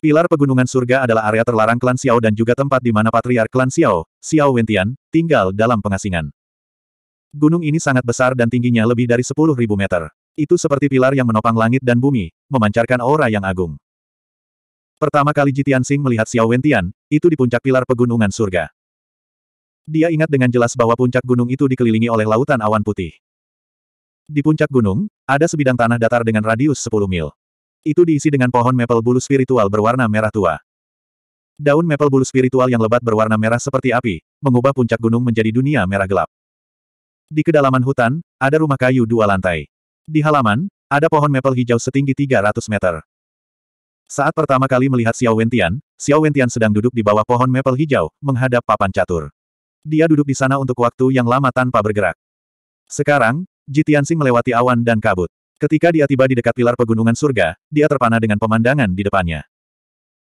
Pilar Pegunungan Surga adalah area terlarang klan Xiao dan juga tempat di mana patriark klan Xiao, Xiao Wentian, tinggal dalam pengasingan. Gunung ini sangat besar dan tingginya lebih dari 10.000 meter. Itu seperti pilar yang menopang langit dan bumi, memancarkan aura yang agung. Pertama kali Jitian Sing melihat Xiao Wentian, itu di puncak pilar pegunungan surga. Dia ingat dengan jelas bahwa puncak gunung itu dikelilingi oleh lautan awan putih. Di puncak gunung, ada sebidang tanah datar dengan radius 10 mil. Itu diisi dengan pohon maple bulu spiritual berwarna merah tua. Daun maple bulu spiritual yang lebat berwarna merah seperti api, mengubah puncak gunung menjadi dunia merah gelap. Di kedalaman hutan, ada rumah kayu dua lantai. Di halaman, ada pohon maple hijau setinggi 300 meter. Saat pertama kali melihat Xiao Wentian, Xiao Wentian sedang duduk di bawah pohon maple hijau, menghadap papan catur. Dia duduk di sana untuk waktu yang lama tanpa bergerak. Sekarang, Jitiansing melewati awan dan kabut. Ketika dia tiba di dekat pilar pegunungan surga, dia terpana dengan pemandangan di depannya.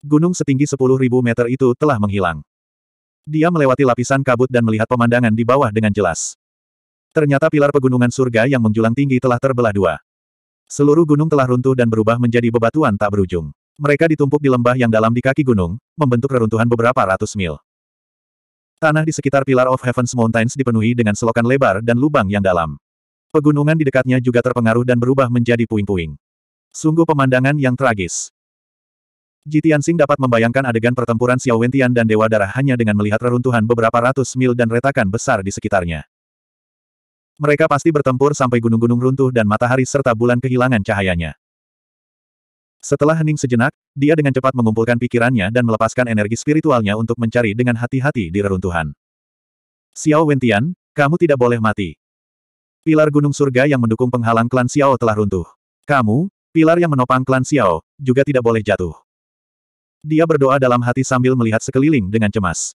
Gunung setinggi 10.000 meter itu telah menghilang. Dia melewati lapisan kabut dan melihat pemandangan di bawah dengan jelas. Ternyata pilar pegunungan surga yang menjulang tinggi telah terbelah dua. Seluruh gunung telah runtuh dan berubah menjadi bebatuan tak berujung. Mereka ditumpuk di lembah yang dalam di kaki gunung, membentuk reruntuhan beberapa ratus mil. Tanah di sekitar pilar of Heaven's Mountains dipenuhi dengan selokan lebar dan lubang yang dalam. Pegunungan di dekatnya juga terpengaruh dan berubah menjadi puing-puing. Sungguh pemandangan yang tragis. Jitian Sing dapat membayangkan adegan pertempuran Xiao Wentian dan Dewa Darah hanya dengan melihat reruntuhan beberapa ratus mil dan retakan besar di sekitarnya. Mereka pasti bertempur sampai gunung-gunung runtuh dan matahari serta bulan kehilangan cahayanya. Setelah hening sejenak, dia dengan cepat mengumpulkan pikirannya dan melepaskan energi spiritualnya untuk mencari dengan hati-hati di reruntuhan. Xiao Wentian, kamu tidak boleh mati. Pilar Gunung Surga yang mendukung penghalang klan Xiao telah runtuh. Kamu, pilar yang menopang klan Xiao, juga tidak boleh jatuh. Dia berdoa dalam hati sambil melihat sekeliling dengan cemas.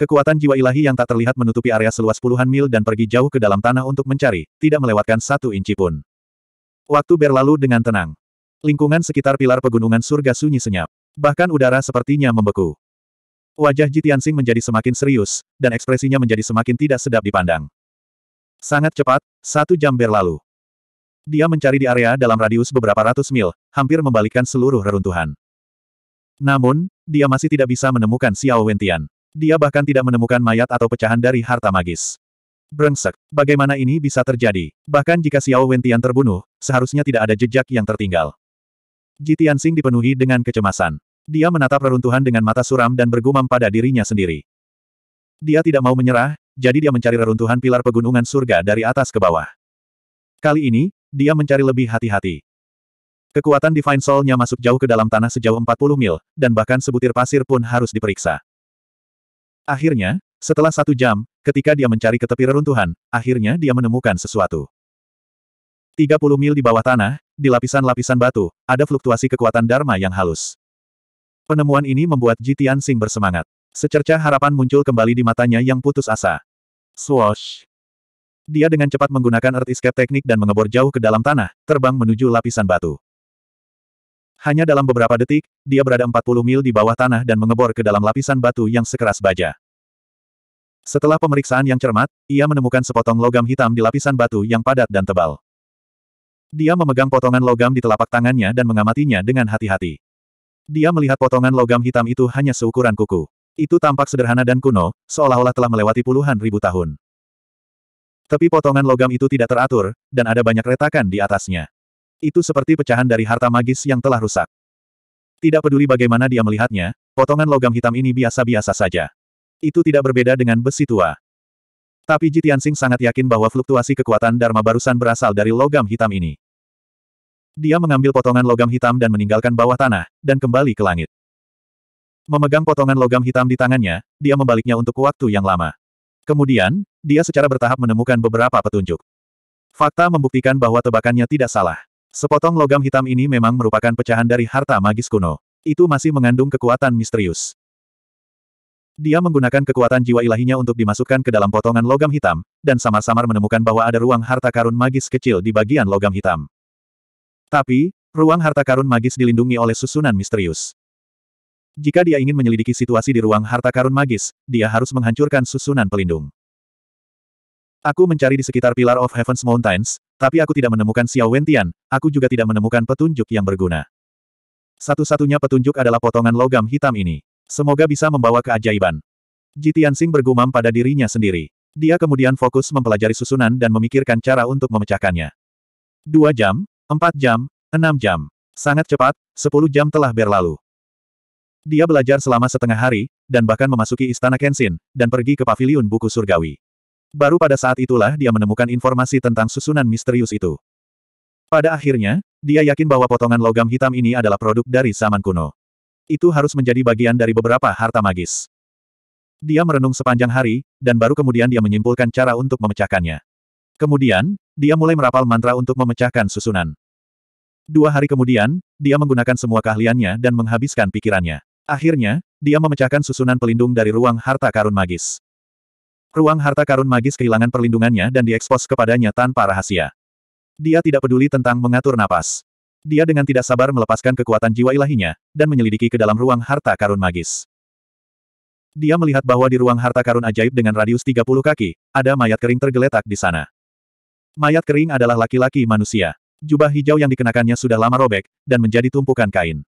Kekuatan jiwa ilahi yang tak terlihat menutupi area seluas puluhan mil dan pergi jauh ke dalam tanah untuk mencari, tidak melewatkan satu inci pun. Waktu berlalu dengan tenang. Lingkungan sekitar pilar pegunungan surga sunyi senyap. Bahkan udara sepertinya membeku. Wajah Jitiansing menjadi semakin serius, dan ekspresinya menjadi semakin tidak sedap dipandang. Sangat cepat, satu jam berlalu. Dia mencari di area dalam radius beberapa ratus mil, hampir membalikkan seluruh reruntuhan. Namun, dia masih tidak bisa menemukan Xiao Wentian. Dia bahkan tidak menemukan mayat atau pecahan dari harta magis. Brengsek, bagaimana ini bisa terjadi? Bahkan jika Xiao Wentian terbunuh, seharusnya tidak ada jejak yang tertinggal. Ji Tianxing dipenuhi dengan kecemasan. Dia menatap reruntuhan dengan mata suram dan bergumam pada dirinya sendiri. Dia tidak mau menyerah, jadi dia mencari reruntuhan pilar pegunungan surga dari atas ke bawah. Kali ini, dia mencari lebih hati-hati. Kekuatan Divine Soul-nya masuk jauh ke dalam tanah sejauh 40 mil, dan bahkan sebutir pasir pun harus diperiksa. Akhirnya, setelah satu jam, ketika dia mencari ke tepi reruntuhan, akhirnya dia menemukan sesuatu. 30 mil di bawah tanah, di lapisan-lapisan batu, ada fluktuasi kekuatan Dharma yang halus. Penemuan ini membuat Jitian Tianxing bersemangat. Secerca harapan muncul kembali di matanya yang putus asa. Swoosh! Dia dengan cepat menggunakan Earth Escape teknik dan mengebor jauh ke dalam tanah, terbang menuju lapisan batu. Hanya dalam beberapa detik, dia berada 40 mil di bawah tanah dan mengebor ke dalam lapisan batu yang sekeras baja. Setelah pemeriksaan yang cermat, ia menemukan sepotong logam hitam di lapisan batu yang padat dan tebal. Dia memegang potongan logam di telapak tangannya dan mengamatinya dengan hati-hati. Dia melihat potongan logam hitam itu hanya seukuran kuku. Itu tampak sederhana dan kuno, seolah-olah telah melewati puluhan ribu tahun. Tapi potongan logam itu tidak teratur, dan ada banyak retakan di atasnya. Itu seperti pecahan dari harta magis yang telah rusak. Tidak peduli bagaimana dia melihatnya, potongan logam hitam ini biasa-biasa saja. Itu tidak berbeda dengan besi tua. Tapi Jitiansing sangat yakin bahwa fluktuasi kekuatan Dharma barusan berasal dari logam hitam ini. Dia mengambil potongan logam hitam dan meninggalkan bawah tanah, dan kembali ke langit. Memegang potongan logam hitam di tangannya, dia membaliknya untuk waktu yang lama. Kemudian, dia secara bertahap menemukan beberapa petunjuk. Fakta membuktikan bahwa tebakannya tidak salah. Sepotong logam hitam ini memang merupakan pecahan dari harta magis kuno. Itu masih mengandung kekuatan misterius. Dia menggunakan kekuatan jiwa ilahinya untuk dimasukkan ke dalam potongan logam hitam, dan samar-samar menemukan bahwa ada ruang harta karun magis kecil di bagian logam hitam. Tapi, ruang harta karun magis dilindungi oleh susunan misterius. Jika dia ingin menyelidiki situasi di ruang harta karun magis, dia harus menghancurkan susunan pelindung. Aku mencari di sekitar Pilar of Heaven's Mountains, tapi aku tidak menemukan Xiao Wentian, aku juga tidak menemukan petunjuk yang berguna. Satu-satunya petunjuk adalah potongan logam hitam ini. Semoga bisa membawa keajaiban. Jitian Sing bergumam pada dirinya sendiri. Dia kemudian fokus mempelajari susunan dan memikirkan cara untuk memecahkannya. Dua jam, empat jam, enam jam. Sangat cepat, sepuluh jam telah berlalu. Dia belajar selama setengah hari, dan bahkan memasuki istana Kenshin, dan pergi ke paviliun buku surgawi. Baru pada saat itulah dia menemukan informasi tentang susunan misterius itu. Pada akhirnya, dia yakin bahwa potongan logam hitam ini adalah produk dari zaman kuno. Itu harus menjadi bagian dari beberapa harta magis. Dia merenung sepanjang hari, dan baru kemudian dia menyimpulkan cara untuk memecahkannya. Kemudian, dia mulai merapal mantra untuk memecahkan susunan. Dua hari kemudian, dia menggunakan semua keahliannya dan menghabiskan pikirannya. Akhirnya, dia memecahkan susunan pelindung dari ruang harta karun magis. Ruang harta karun magis kehilangan perlindungannya dan diekspos kepadanya tanpa rahasia. Dia tidak peduli tentang mengatur napas. Dia dengan tidak sabar melepaskan kekuatan jiwa ilahinya, dan menyelidiki ke dalam ruang harta karun magis. Dia melihat bahwa di ruang harta karun ajaib dengan radius 30 kaki, ada mayat kering tergeletak di sana. Mayat kering adalah laki-laki manusia. Jubah hijau yang dikenakannya sudah lama robek, dan menjadi tumpukan kain.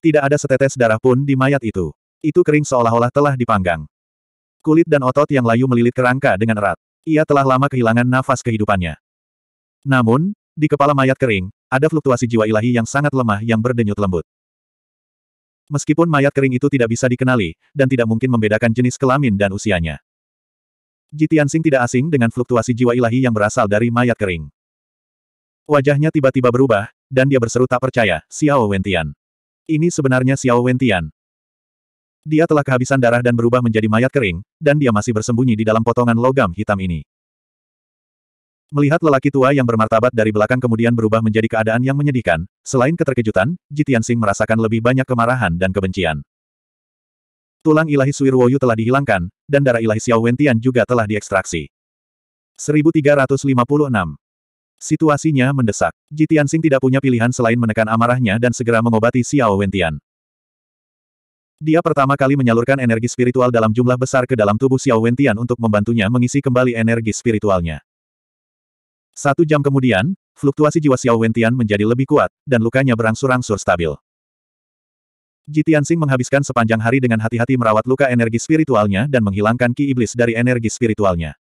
Tidak ada setetes darah pun di mayat itu. Itu kering seolah-olah telah dipanggang. Kulit dan otot yang layu melilit kerangka dengan erat. Ia telah lama kehilangan nafas kehidupannya. Namun, di kepala mayat kering, ada fluktuasi jiwa ilahi yang sangat lemah yang berdenyut lembut. Meskipun mayat kering itu tidak bisa dikenali, dan tidak mungkin membedakan jenis kelamin dan usianya. Jitiansing tidak asing dengan fluktuasi jiwa ilahi yang berasal dari mayat kering. Wajahnya tiba-tiba berubah, dan dia berseru tak percaya, Xiao Wentian. Ini sebenarnya Xiao Wentian, dia telah kehabisan darah dan berubah menjadi mayat kering, dan dia masih bersembunyi di dalam potongan logam hitam ini. Melihat lelaki tua yang bermartabat dari belakang kemudian berubah menjadi keadaan yang menyedihkan, selain keterkejutan, Jitian Sing merasakan lebih banyak kemarahan dan kebencian. Tulang ilahi Ruoyu telah dihilangkan, dan darah ilahi Xiao Wentian juga telah diekstraksi. 1356 Situasinya mendesak. Jitian Sing tidak punya pilihan selain menekan amarahnya dan segera mengobati Xiao Wentian. Dia pertama kali menyalurkan energi spiritual dalam jumlah besar ke dalam tubuh Xiao Wentian untuk membantunya mengisi kembali energi spiritualnya. Satu jam kemudian, fluktuasi jiwa Xiao Wentian menjadi lebih kuat, dan lukanya berangsur-angsur stabil. Ji Tianxing menghabiskan sepanjang hari dengan hati-hati merawat luka energi spiritualnya dan menghilangkan ki iblis dari energi spiritualnya.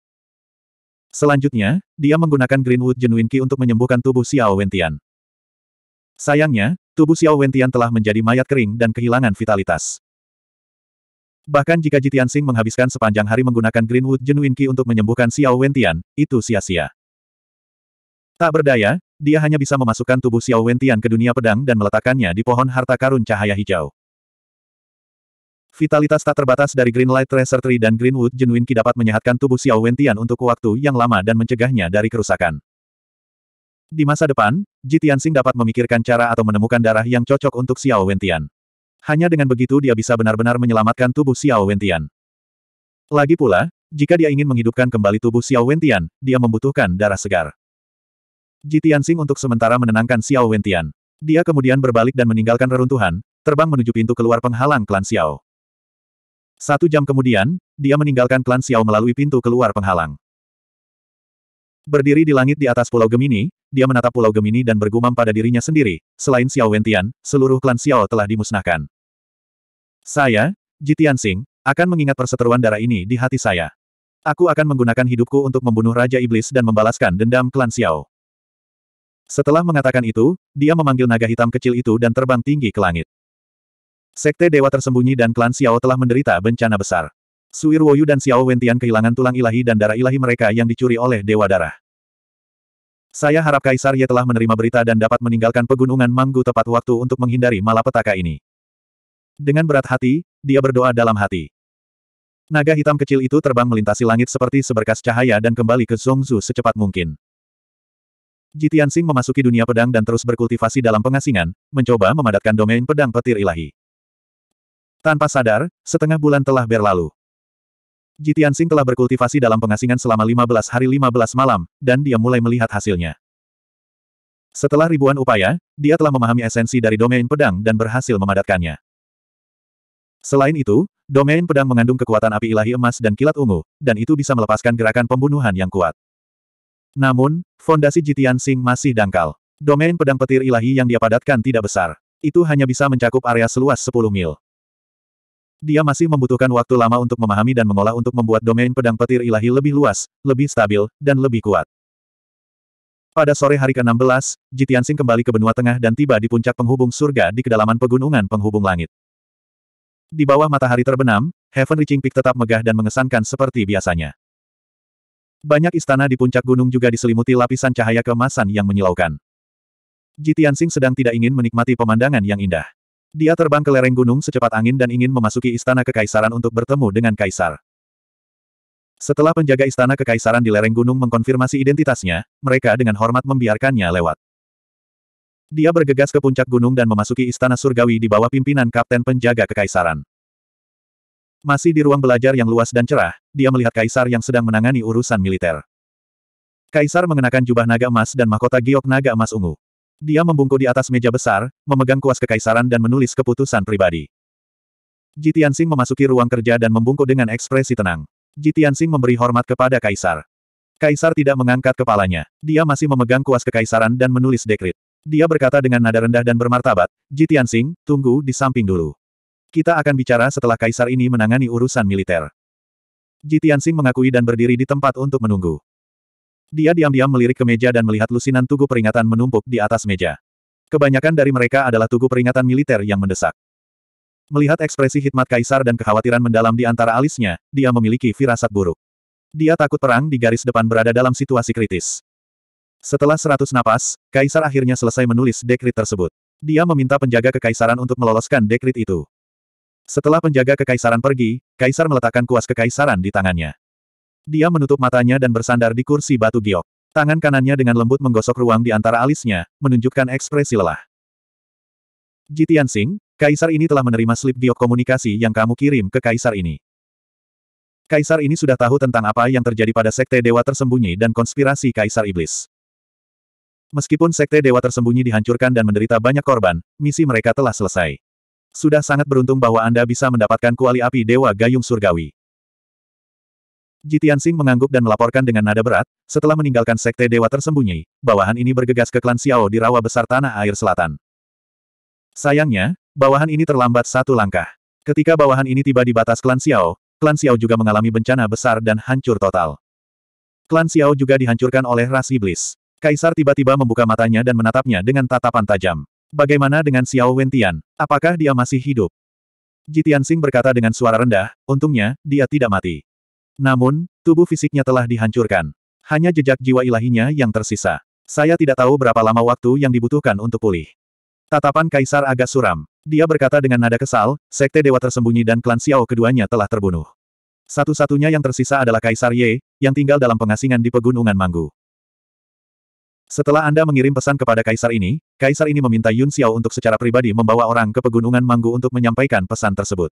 Selanjutnya, dia menggunakan Greenwood Genuine Ki untuk menyembuhkan tubuh Xiao Wentian. Sayangnya, tubuh Xiao Wentian telah menjadi mayat kering dan kehilangan vitalitas. Bahkan jika Jitian Sing menghabiskan sepanjang hari menggunakan Greenwood Genuine Qi untuk menyembuhkan Xiao Wentian, itu sia-sia. Tak berdaya, dia hanya bisa memasukkan tubuh Xiao Wentian ke dunia pedang dan meletakkannya di pohon harta karun cahaya hijau. Vitalitas tak terbatas dari Green Light Tracer Tree dan Greenwood Genuine Qi dapat menyehatkan tubuh Xiao Wentian untuk waktu yang lama dan mencegahnya dari kerusakan. Di masa depan, Jitian Sing dapat memikirkan cara atau menemukan darah yang cocok untuk Xiao Wentian. Hanya dengan begitu dia bisa benar-benar menyelamatkan tubuh Xiao Wentian. Lagi pula, jika dia ingin menghidupkan kembali tubuh Xiao Wentian, dia membutuhkan darah segar. Ji Tianxing untuk sementara menenangkan Xiao Wentian. Dia kemudian berbalik dan meninggalkan reruntuhan, terbang menuju pintu keluar penghalang klan Xiao. Satu jam kemudian, dia meninggalkan klan Xiao melalui pintu keluar penghalang. Berdiri di langit di atas Pulau Gemini, dia menatap Pulau Gemini dan bergumam pada dirinya sendiri, selain Xiao Wentian, seluruh klan Xiao telah dimusnahkan. Saya, Jitian Sing, akan mengingat perseteruan darah ini di hati saya. Aku akan menggunakan hidupku untuk membunuh Raja Iblis dan membalaskan dendam klan Xiao. Setelah mengatakan itu, dia memanggil naga hitam kecil itu dan terbang tinggi ke langit. Sekte Dewa Tersembunyi dan klan Xiao telah menderita bencana besar. Suir Woyu dan Xiao Wentian kehilangan tulang ilahi dan darah ilahi mereka yang dicuri oleh Dewa Darah. Saya harap Kaisar Ye telah menerima berita dan dapat meninggalkan pegunungan Manggu tepat waktu untuk menghindari malapetaka ini. Dengan berat hati, dia berdoa dalam hati. Naga hitam kecil itu terbang melintasi langit seperti seberkas cahaya dan kembali ke Zongzu secepat mungkin. Jitian Sing memasuki dunia pedang dan terus berkultivasi dalam pengasingan, mencoba memadatkan domain pedang petir ilahi. Tanpa sadar, setengah bulan telah berlalu. Jitian Sing telah berkultivasi dalam pengasingan selama 15 hari 15 malam, dan dia mulai melihat hasilnya. Setelah ribuan upaya, dia telah memahami esensi dari domain pedang dan berhasil memadatkannya. Selain itu, domain pedang mengandung kekuatan api ilahi emas dan kilat ungu, dan itu bisa melepaskan gerakan pembunuhan yang kuat. Namun, fondasi Jitian Sing masih dangkal. Domain pedang petir ilahi yang dia padatkan tidak besar. Itu hanya bisa mencakup area seluas 10 mil. Dia masih membutuhkan waktu lama untuk memahami dan mengolah untuk membuat domain pedang petir ilahi lebih luas, lebih stabil, dan lebih kuat. Pada sore hari ke-16, Sing kembali ke benua tengah dan tiba di puncak penghubung surga di kedalaman pegunungan penghubung langit. Di bawah matahari terbenam, Heaven Reaching Peak tetap megah dan mengesankan seperti biasanya. Banyak istana di puncak gunung juga diselimuti lapisan cahaya kemasan yang menyilaukan. Ji Tianxing sedang tidak ingin menikmati pemandangan yang indah. Dia terbang ke lereng gunung secepat angin dan ingin memasuki istana kekaisaran untuk bertemu dengan kaisar. Setelah penjaga istana kekaisaran di lereng gunung mengkonfirmasi identitasnya, mereka dengan hormat membiarkannya lewat. Dia bergegas ke puncak gunung dan memasuki istana surgawi di bawah pimpinan kapten penjaga kekaisaran. Masih di ruang belajar yang luas dan cerah, dia melihat kaisar yang sedang menangani urusan militer. Kaisar mengenakan jubah naga emas dan mahkota giok naga emas ungu. Dia membungkuk di atas meja besar, memegang kuas kekaisaran dan menulis keputusan pribadi. Jitiansing memasuki ruang kerja dan membungkuk dengan ekspresi tenang. Jitiansing memberi hormat kepada kaisar. Kaisar tidak mengangkat kepalanya. Dia masih memegang kuas kekaisaran dan menulis dekrit. Dia berkata dengan nada rendah dan bermartabat, Ji Tianxing, tunggu di samping dulu. Kita akan bicara setelah kaisar ini menangani urusan militer. Ji Tianxing mengakui dan berdiri di tempat untuk menunggu. Dia diam-diam melirik ke meja dan melihat lusinan tugu peringatan menumpuk di atas meja. Kebanyakan dari mereka adalah tugu peringatan militer yang mendesak. Melihat ekspresi hikmat kaisar dan kekhawatiran mendalam di antara alisnya, dia memiliki firasat buruk. Dia takut perang di garis depan berada dalam situasi kritis. Setelah seratus napas, Kaisar akhirnya selesai menulis dekrit tersebut. Dia meminta penjaga kekaisaran untuk meloloskan dekrit itu. Setelah penjaga kekaisaran pergi, Kaisar meletakkan kuas kekaisaran di tangannya. Dia menutup matanya dan bersandar di kursi batu giok. Tangan kanannya dengan lembut menggosok ruang di antara alisnya, menunjukkan ekspresi lelah. Jitian Singh, Kaisar ini telah menerima slip giok komunikasi yang kamu kirim ke Kaisar ini. Kaisar ini sudah tahu tentang apa yang terjadi pada Sekte Dewa Tersembunyi dan konspirasi Kaisar Iblis. Meskipun sekte dewa tersembunyi dihancurkan dan menderita banyak korban, misi mereka telah selesai. Sudah sangat beruntung bahwa Anda bisa mendapatkan kuali api dewa gayung surgawi. Jitian Sing mengangguk dan melaporkan dengan nada berat, setelah meninggalkan sekte dewa tersembunyi, bawahan ini bergegas ke klan Xiao di rawa besar tanah air selatan. Sayangnya, bawahan ini terlambat satu langkah. Ketika bawahan ini tiba di batas klan Xiao, klan Xiao juga mengalami bencana besar dan hancur total. Klan Xiao juga dihancurkan oleh ras iblis. Kaisar tiba-tiba membuka matanya dan menatapnya dengan tatapan tajam. Bagaimana dengan Xiao Wentian? Apakah dia masih hidup? Jitian Sing berkata dengan suara rendah, untungnya, dia tidak mati. Namun, tubuh fisiknya telah dihancurkan. Hanya jejak jiwa ilahinya yang tersisa. Saya tidak tahu berapa lama waktu yang dibutuhkan untuk pulih. Tatapan Kaisar agak suram. Dia berkata dengan nada kesal, Sekte Dewa Tersembunyi dan Klan Xiao keduanya telah terbunuh. Satu-satunya yang tersisa adalah Kaisar Ye, yang tinggal dalam pengasingan di Pegunungan Manggu. Setelah Anda mengirim pesan kepada kaisar ini, kaisar ini meminta Yun Xiao untuk secara pribadi membawa orang ke pegunungan Manggu untuk menyampaikan pesan tersebut.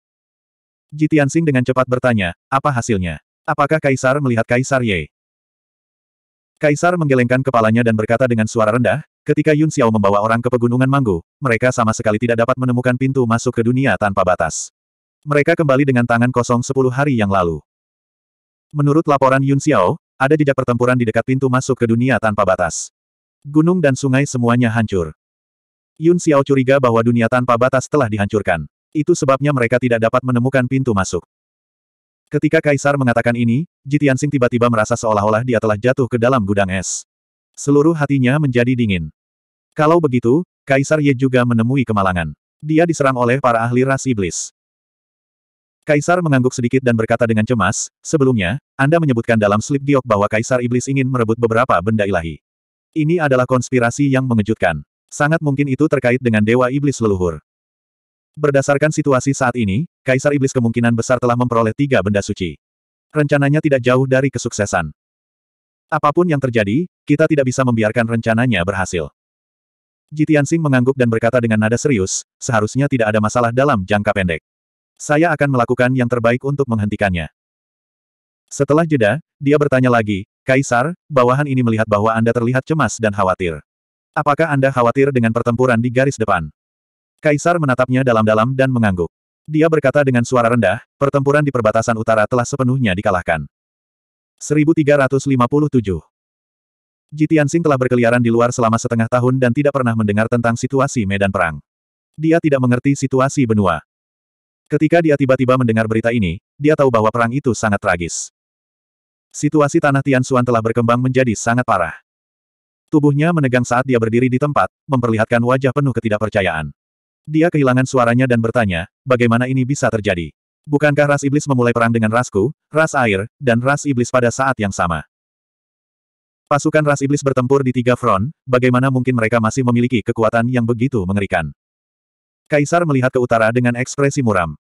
Ji Tianxing dengan cepat bertanya, apa hasilnya? Apakah kaisar melihat kaisar Ye? Kaisar menggelengkan kepalanya dan berkata dengan suara rendah, ketika Yun Xiao membawa orang ke pegunungan Manggu, mereka sama sekali tidak dapat menemukan pintu masuk ke dunia tanpa batas. Mereka kembali dengan tangan kosong sepuluh hari yang lalu. Menurut laporan Yun Xiao, ada jejak pertempuran di dekat pintu masuk ke dunia tanpa batas. Gunung dan sungai semuanya hancur. Yun Xiao curiga bahwa dunia tanpa batas telah dihancurkan. Itu sebabnya mereka tidak dapat menemukan pintu masuk. Ketika Kaisar mengatakan ini, Jitiansing tiba-tiba merasa seolah-olah dia telah jatuh ke dalam gudang es. Seluruh hatinya menjadi dingin. Kalau begitu, Kaisar Ye juga menemui kemalangan. Dia diserang oleh para ahli ras iblis. Kaisar mengangguk sedikit dan berkata dengan cemas, sebelumnya, Anda menyebutkan dalam slip diok bahwa Kaisar Iblis ingin merebut beberapa benda ilahi. Ini adalah konspirasi yang mengejutkan. Sangat mungkin itu terkait dengan Dewa Iblis Leluhur. Berdasarkan situasi saat ini, Kaisar Iblis kemungkinan besar telah memperoleh tiga benda suci. Rencananya tidak jauh dari kesuksesan. Apapun yang terjadi, kita tidak bisa membiarkan rencananya berhasil. Jitian Sing mengangguk dan berkata dengan nada serius, seharusnya tidak ada masalah dalam jangka pendek. Saya akan melakukan yang terbaik untuk menghentikannya. Setelah jeda, dia bertanya lagi, Kaisar, bawahan ini melihat bahwa Anda terlihat cemas dan khawatir. Apakah Anda khawatir dengan pertempuran di garis depan? Kaisar menatapnya dalam-dalam dan mengangguk. Dia berkata dengan suara rendah, pertempuran di perbatasan utara telah sepenuhnya dikalahkan. 1357 Jitian telah berkeliaran di luar selama setengah tahun dan tidak pernah mendengar tentang situasi medan perang. Dia tidak mengerti situasi benua. Ketika dia tiba-tiba mendengar berita ini, dia tahu bahwa perang itu sangat tragis. Situasi tanah Tianxuan telah berkembang menjadi sangat parah. Tubuhnya menegang saat dia berdiri di tempat, memperlihatkan wajah penuh ketidakpercayaan. Dia kehilangan suaranya dan bertanya, bagaimana ini bisa terjadi? Bukankah ras iblis memulai perang dengan rasku, ras air, dan ras iblis pada saat yang sama? Pasukan ras iblis bertempur di tiga front, bagaimana mungkin mereka masih memiliki kekuatan yang begitu mengerikan? Kaisar melihat ke utara dengan ekspresi muram.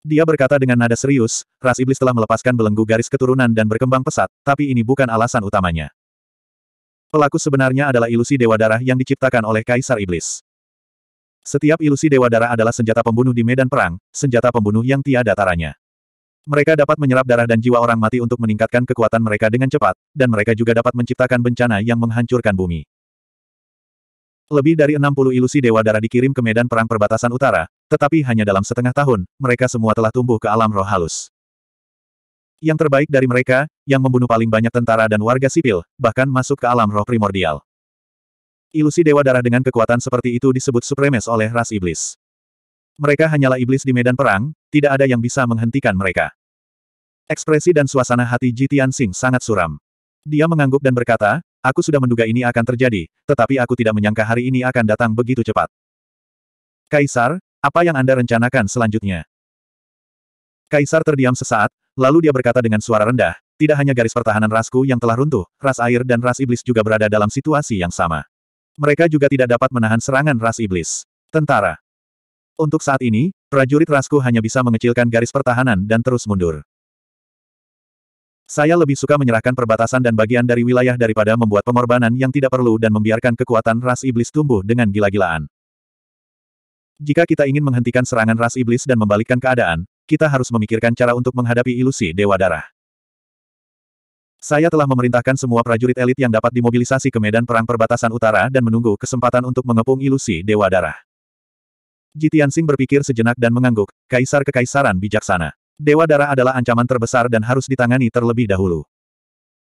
Dia berkata dengan nada serius, ras iblis telah melepaskan belenggu garis keturunan dan berkembang pesat, tapi ini bukan alasan utamanya. Pelaku sebenarnya adalah ilusi dewa darah yang diciptakan oleh Kaisar Iblis. Setiap ilusi dewa darah adalah senjata pembunuh di medan perang, senjata pembunuh yang tiada taranya. Mereka dapat menyerap darah dan jiwa orang mati untuk meningkatkan kekuatan mereka dengan cepat, dan mereka juga dapat menciptakan bencana yang menghancurkan bumi. Lebih dari 60 ilusi dewa darah dikirim ke medan perang perbatasan utara, tetapi hanya dalam setengah tahun, mereka semua telah tumbuh ke alam roh halus. Yang terbaik dari mereka, yang membunuh paling banyak tentara dan warga sipil, bahkan masuk ke alam roh primordial. Ilusi dewa darah dengan kekuatan seperti itu disebut supremes oleh ras iblis. Mereka hanyalah iblis di medan perang, tidak ada yang bisa menghentikan mereka. Ekspresi dan suasana hati Jitian Singh sangat suram. Dia mengangguk dan berkata, Aku sudah menduga ini akan terjadi, tetapi aku tidak menyangka hari ini akan datang begitu cepat. Kaisar, apa yang Anda rencanakan selanjutnya? Kaisar terdiam sesaat, lalu dia berkata dengan suara rendah, tidak hanya garis pertahanan rasku yang telah runtuh, ras air dan ras iblis juga berada dalam situasi yang sama. Mereka juga tidak dapat menahan serangan ras iblis. Tentara. Untuk saat ini, prajurit rasku hanya bisa mengecilkan garis pertahanan dan terus mundur. Saya lebih suka menyerahkan perbatasan dan bagian dari wilayah daripada membuat pengorbanan yang tidak perlu dan membiarkan kekuatan ras iblis tumbuh dengan gila-gilaan. Jika kita ingin menghentikan serangan ras iblis dan membalikkan keadaan, kita harus memikirkan cara untuk menghadapi ilusi Dewa Darah. Saya telah memerintahkan semua prajurit elit yang dapat dimobilisasi ke medan perang perbatasan utara dan menunggu kesempatan untuk mengepung ilusi Dewa Darah. Jitian Sing berpikir sejenak dan mengangguk, kaisar kekaisaran bijaksana. Dewa Darah adalah ancaman terbesar dan harus ditangani terlebih dahulu.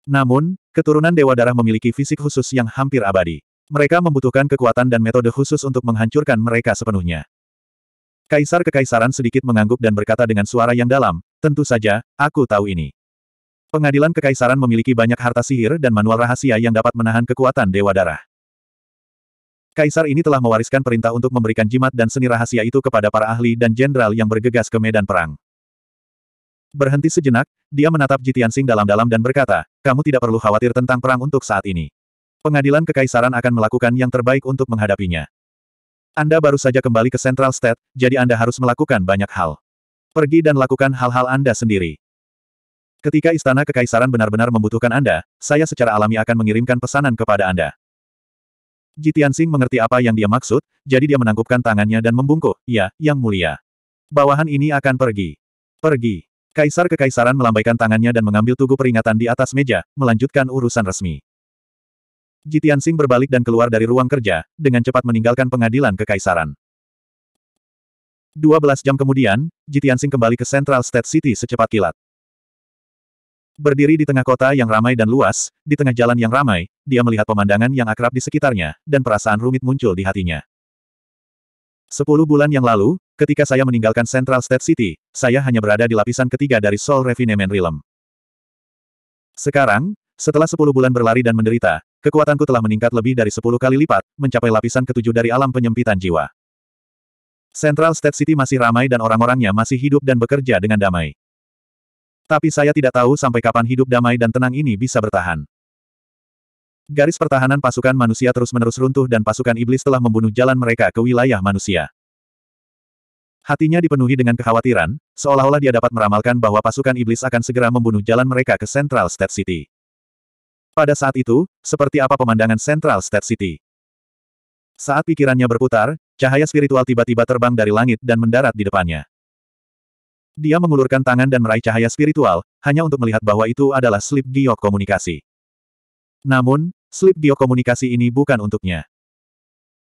Namun, keturunan Dewa Darah memiliki fisik khusus yang hampir abadi. Mereka membutuhkan kekuatan dan metode khusus untuk menghancurkan mereka sepenuhnya. Kaisar Kekaisaran sedikit mengangguk dan berkata dengan suara yang dalam, tentu saja, aku tahu ini. Pengadilan Kekaisaran memiliki banyak harta sihir dan manual rahasia yang dapat menahan kekuatan Dewa Darah. Kaisar ini telah mewariskan perintah untuk memberikan jimat dan seni rahasia itu kepada para ahli dan jenderal yang bergegas ke medan perang. Berhenti sejenak, dia menatap Jitian Jitiansing dalam-dalam dan berkata, kamu tidak perlu khawatir tentang perang untuk saat ini. Pengadilan Kekaisaran akan melakukan yang terbaik untuk menghadapinya. Anda baru saja kembali ke Central State, jadi Anda harus melakukan banyak hal. Pergi dan lakukan hal-hal Anda sendiri. Ketika Istana Kekaisaran benar-benar membutuhkan Anda, saya secara alami akan mengirimkan pesanan kepada Anda. Jitian Jitiansing mengerti apa yang dia maksud, jadi dia menangkupkan tangannya dan membungkuk, ya, yang mulia. Bawahan ini akan pergi. Pergi. Kaisar Kekaisaran melambaikan tangannya dan mengambil tugu peringatan di atas meja, melanjutkan urusan resmi. Jitian Sing berbalik dan keluar dari ruang kerja, dengan cepat meninggalkan pengadilan Kekaisaran. 12 jam kemudian, Jitian Sing kembali ke Central State City secepat kilat. Berdiri di tengah kota yang ramai dan luas, di tengah jalan yang ramai, dia melihat pemandangan yang akrab di sekitarnya, dan perasaan rumit muncul di hatinya. Sepuluh bulan yang lalu, Ketika saya meninggalkan Central State City, saya hanya berada di lapisan ketiga dari Soul Refinement Realm. Sekarang, setelah 10 bulan berlari dan menderita, kekuatanku telah meningkat lebih dari 10 kali lipat, mencapai lapisan ketujuh dari alam penyempitan jiwa. Central State City masih ramai dan orang-orangnya masih hidup dan bekerja dengan damai. Tapi saya tidak tahu sampai kapan hidup damai dan tenang ini bisa bertahan. Garis pertahanan pasukan manusia terus-menerus runtuh dan pasukan iblis telah membunuh jalan mereka ke wilayah manusia. Hatinya dipenuhi dengan kekhawatiran, seolah-olah dia dapat meramalkan bahwa pasukan iblis akan segera membunuh jalan mereka ke Central State City. Pada saat itu, seperti apa pemandangan Central State City? Saat pikirannya berputar, cahaya spiritual tiba-tiba terbang dari langit dan mendarat di depannya. Dia mengulurkan tangan dan meraih cahaya spiritual, hanya untuk melihat bahwa itu adalah slip giok komunikasi. Namun, slip giok komunikasi ini bukan untuknya.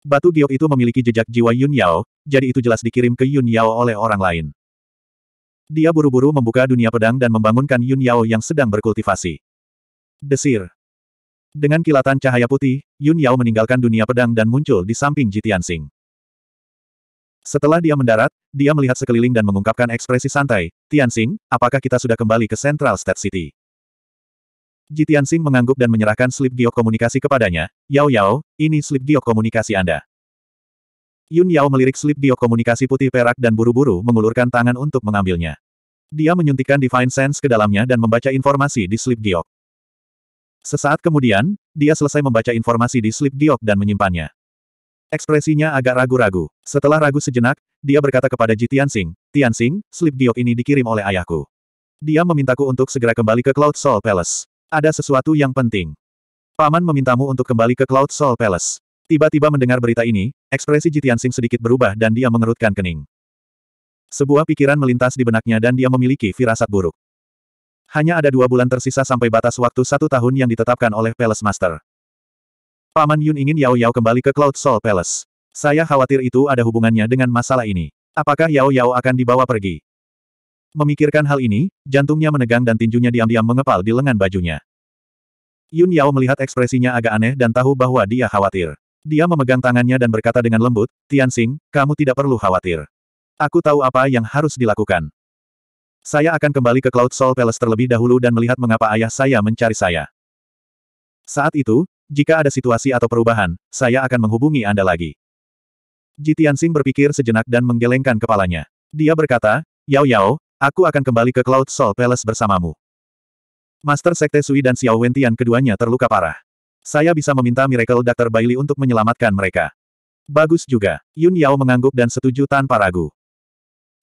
Batu giok itu memiliki jejak jiwa Yun Yao, jadi itu jelas dikirim ke Yun Yao oleh orang lain. Dia buru-buru membuka dunia pedang dan membangunkan Yun Yao yang sedang berkultivasi. Desir. Dengan kilatan cahaya putih, Yun Yao meninggalkan dunia pedang dan muncul di samping Jitian Sing. Setelah dia mendarat, dia melihat sekeliling dan mengungkapkan ekspresi santai, Tian Xing, apakah kita sudah kembali ke Central State City? Jitian Sing mengangguk dan menyerahkan slip giok komunikasi kepadanya. Yao Yao, ini slip giok komunikasi Anda. Yun Yao melirik slip giok komunikasi putih perak dan buru-buru mengulurkan tangan untuk mengambilnya. Dia menyuntikkan Divine Sense ke dalamnya dan membaca informasi di slip giok. Sesaat kemudian, dia selesai membaca informasi di slip giok dan menyimpannya. Ekspresinya agak ragu-ragu. Setelah ragu sejenak, dia berkata kepada Ji Tianxing, Tianxing, slip giok ini dikirim oleh ayahku. Dia memintaku untuk segera kembali ke Cloud Soul Palace. Ada sesuatu yang penting. Paman memintamu untuk kembali ke Cloud Soul Palace. Tiba-tiba mendengar berita ini, ekspresi Jitian Sing sedikit berubah dan dia mengerutkan kening. Sebuah pikiran melintas di benaknya dan dia memiliki firasat buruk. Hanya ada dua bulan tersisa sampai batas waktu satu tahun yang ditetapkan oleh Palace Master. Paman Yun ingin Yao Yao kembali ke Cloud Soul Palace. Saya khawatir itu ada hubungannya dengan masalah ini. Apakah Yao Yao akan dibawa pergi? Memikirkan hal ini, jantungnya menegang dan tinjunya diam-diam mengepal di lengan bajunya. Yun Yao melihat ekspresinya agak aneh dan tahu bahwa dia khawatir. Dia memegang tangannya dan berkata dengan lembut, Tianxing, kamu tidak perlu khawatir. Aku tahu apa yang harus dilakukan. Saya akan kembali ke Cloud Soul Palace terlebih dahulu dan melihat mengapa ayah saya mencari saya. Saat itu, jika ada situasi atau perubahan, saya akan menghubungi Anda lagi. Ji Tianxing berpikir sejenak dan menggelengkan kepalanya. Dia berkata, Yao Yao, Aku akan kembali ke Cloud Soul Palace bersamamu. Master Sekte Sui dan Xiao Wentian keduanya terluka parah. Saya bisa meminta Miracle Dr. Bailey untuk menyelamatkan mereka. Bagus juga. Yun Yao mengangguk dan setuju tanpa ragu.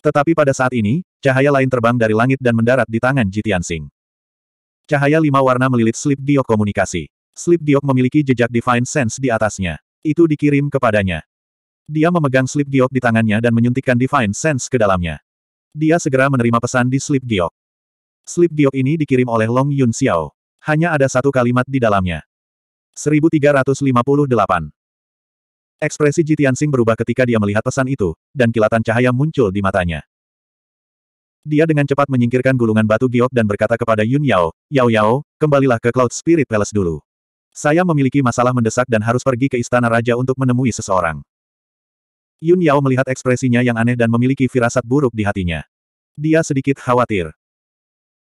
Tetapi pada saat ini, cahaya lain terbang dari langit dan mendarat di tangan Jitian Sing. Cahaya lima warna melilit slip diok komunikasi. Slip diok memiliki jejak Divine Sense di atasnya. Itu dikirim kepadanya. Dia memegang slip diok di tangannya dan menyuntikkan Divine Sense ke dalamnya. Dia segera menerima pesan di slip giok. Slip giok ini dikirim oleh Long Yun Xiao. Hanya ada satu kalimat di dalamnya. 1358. Ekspresi Ji Tianxing berubah ketika dia melihat pesan itu, dan kilatan cahaya muncul di matanya. Dia dengan cepat menyingkirkan gulungan batu giok dan berkata kepada Yun Yao, Yao Yao, kembalilah ke Cloud Spirit Palace dulu. Saya memiliki masalah mendesak dan harus pergi ke Istana Raja untuk menemui seseorang. Yun Yao melihat ekspresinya yang aneh dan memiliki firasat buruk di hatinya. Dia sedikit khawatir.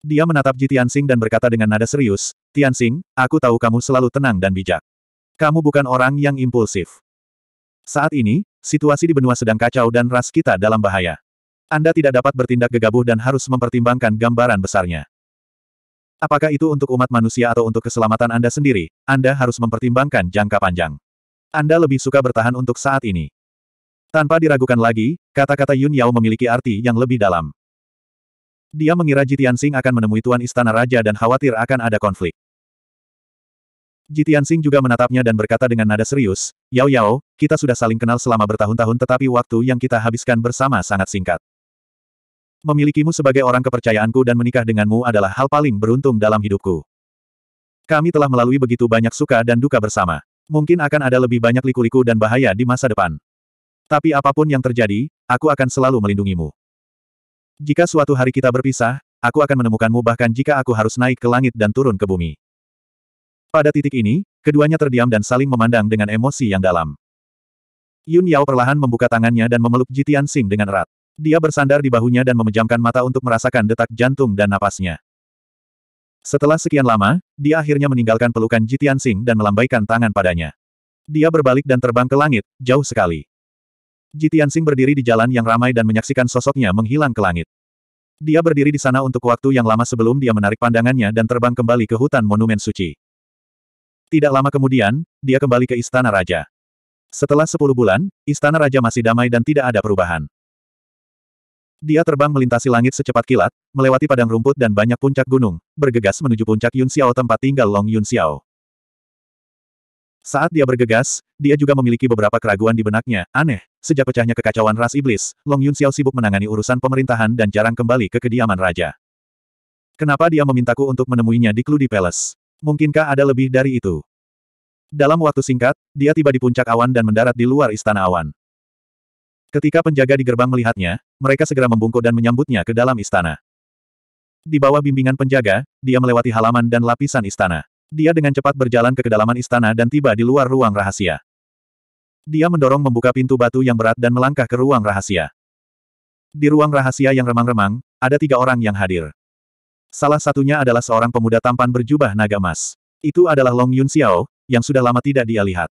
Dia menatap Ji Tianxing dan berkata dengan nada serius, Tianxing, aku tahu kamu selalu tenang dan bijak. Kamu bukan orang yang impulsif. Saat ini, situasi di benua sedang kacau dan ras kita dalam bahaya. Anda tidak dapat bertindak gegabah dan harus mempertimbangkan gambaran besarnya. Apakah itu untuk umat manusia atau untuk keselamatan Anda sendiri, Anda harus mempertimbangkan jangka panjang. Anda lebih suka bertahan untuk saat ini. Tanpa diragukan lagi, kata-kata Yun Yao memiliki arti yang lebih dalam. Dia mengira Jitian Sing akan menemui Tuan Istana Raja dan khawatir akan ada konflik. Jitian Sing juga menatapnya dan berkata dengan nada serius, Yao Yao, kita sudah saling kenal selama bertahun-tahun tetapi waktu yang kita habiskan bersama sangat singkat. Memilikimu sebagai orang kepercayaanku dan menikah denganmu adalah hal paling beruntung dalam hidupku. Kami telah melalui begitu banyak suka dan duka bersama. Mungkin akan ada lebih banyak liku-liku dan bahaya di masa depan. Tapi apapun yang terjadi, aku akan selalu melindungimu. Jika suatu hari kita berpisah, aku akan menemukanmu bahkan jika aku harus naik ke langit dan turun ke bumi. Pada titik ini, keduanya terdiam dan saling memandang dengan emosi yang dalam. Yun Yao perlahan membuka tangannya dan memeluk Jitian Sing dengan erat. Dia bersandar di bahunya dan memejamkan mata untuk merasakan detak jantung dan napasnya. Setelah sekian lama, dia akhirnya meninggalkan pelukan Jitian Sing dan melambaikan tangan padanya. Dia berbalik dan terbang ke langit, jauh sekali. Jitian Tianxing berdiri di jalan yang ramai dan menyaksikan sosoknya menghilang ke langit. Dia berdiri di sana untuk waktu yang lama sebelum dia menarik pandangannya dan terbang kembali ke hutan Monumen Suci. Tidak lama kemudian, dia kembali ke Istana Raja. Setelah sepuluh bulan, Istana Raja masih damai dan tidak ada perubahan. Dia terbang melintasi langit secepat kilat, melewati padang rumput dan banyak puncak gunung, bergegas menuju puncak Yun Xiao tempat tinggal Long Yun Xiao. Saat dia bergegas, dia juga memiliki beberapa keraguan di benaknya. Aneh, sejak pecahnya kekacauan ras iblis, Long Yun Xiao sibuk menangani urusan pemerintahan dan jarang kembali ke kediaman raja. Kenapa dia memintaku untuk menemuinya di Cludi Palace? Mungkinkah ada lebih dari itu? Dalam waktu singkat, dia tiba di puncak awan dan mendarat di luar istana awan. Ketika penjaga di gerbang melihatnya, mereka segera membungkuk dan menyambutnya ke dalam istana. Di bawah bimbingan penjaga, dia melewati halaman dan lapisan istana. Dia dengan cepat berjalan ke kedalaman istana dan tiba di luar ruang rahasia. Dia mendorong membuka pintu batu yang berat dan melangkah ke ruang rahasia. Di ruang rahasia yang remang-remang, ada tiga orang yang hadir. Salah satunya adalah seorang pemuda tampan berjubah naga emas. Itu adalah Long Yun Xiao, yang sudah lama tidak dia lihat.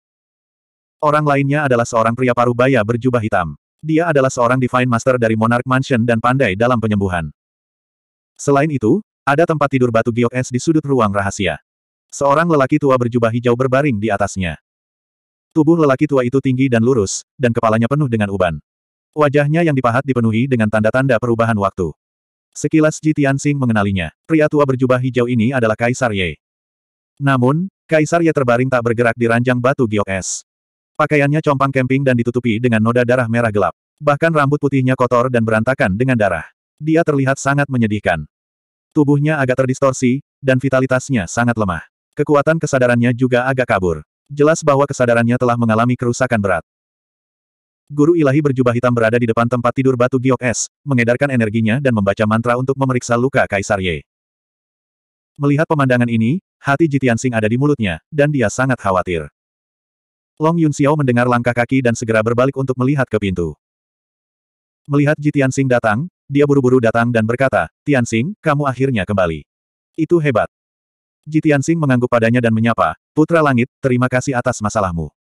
Orang lainnya adalah seorang pria paruh baya berjubah hitam. Dia adalah seorang Divine Master dari Monarch Mansion dan pandai dalam penyembuhan. Selain itu, ada tempat tidur batu giok es di sudut ruang rahasia. Seorang lelaki tua berjubah hijau berbaring di atasnya. Tubuh lelaki tua itu tinggi dan lurus, dan kepalanya penuh dengan uban. Wajahnya yang dipahat dipenuhi dengan tanda-tanda perubahan waktu. Sekilas Ji Tianxing mengenalinya. Pria tua berjubah hijau ini adalah Kaisar Ye. Namun, Kaisar Ye terbaring tak bergerak di ranjang batu giok es. Pakaiannya compang kemping dan ditutupi dengan noda darah merah gelap. Bahkan rambut putihnya kotor dan berantakan dengan darah. Dia terlihat sangat menyedihkan. Tubuhnya agak terdistorsi, dan vitalitasnya sangat lemah. Kekuatan kesadarannya juga agak kabur. Jelas bahwa kesadarannya telah mengalami kerusakan berat. Guru ilahi berjubah hitam berada di depan tempat tidur batu giok es, mengedarkan energinya dan membaca mantra untuk memeriksa luka Kaisar Ye. Melihat pemandangan ini, hati Jitian Sing ada di mulutnya, dan dia sangat khawatir. Long Yun Xiao mendengar langkah kaki dan segera berbalik untuk melihat ke pintu. Melihat Jitian Sing datang, dia buru-buru datang dan berkata, Tian Sing, kamu akhirnya kembali. Itu hebat. Jitian mengangguk padanya dan menyapa, Putra Langit, terima kasih atas masalahmu.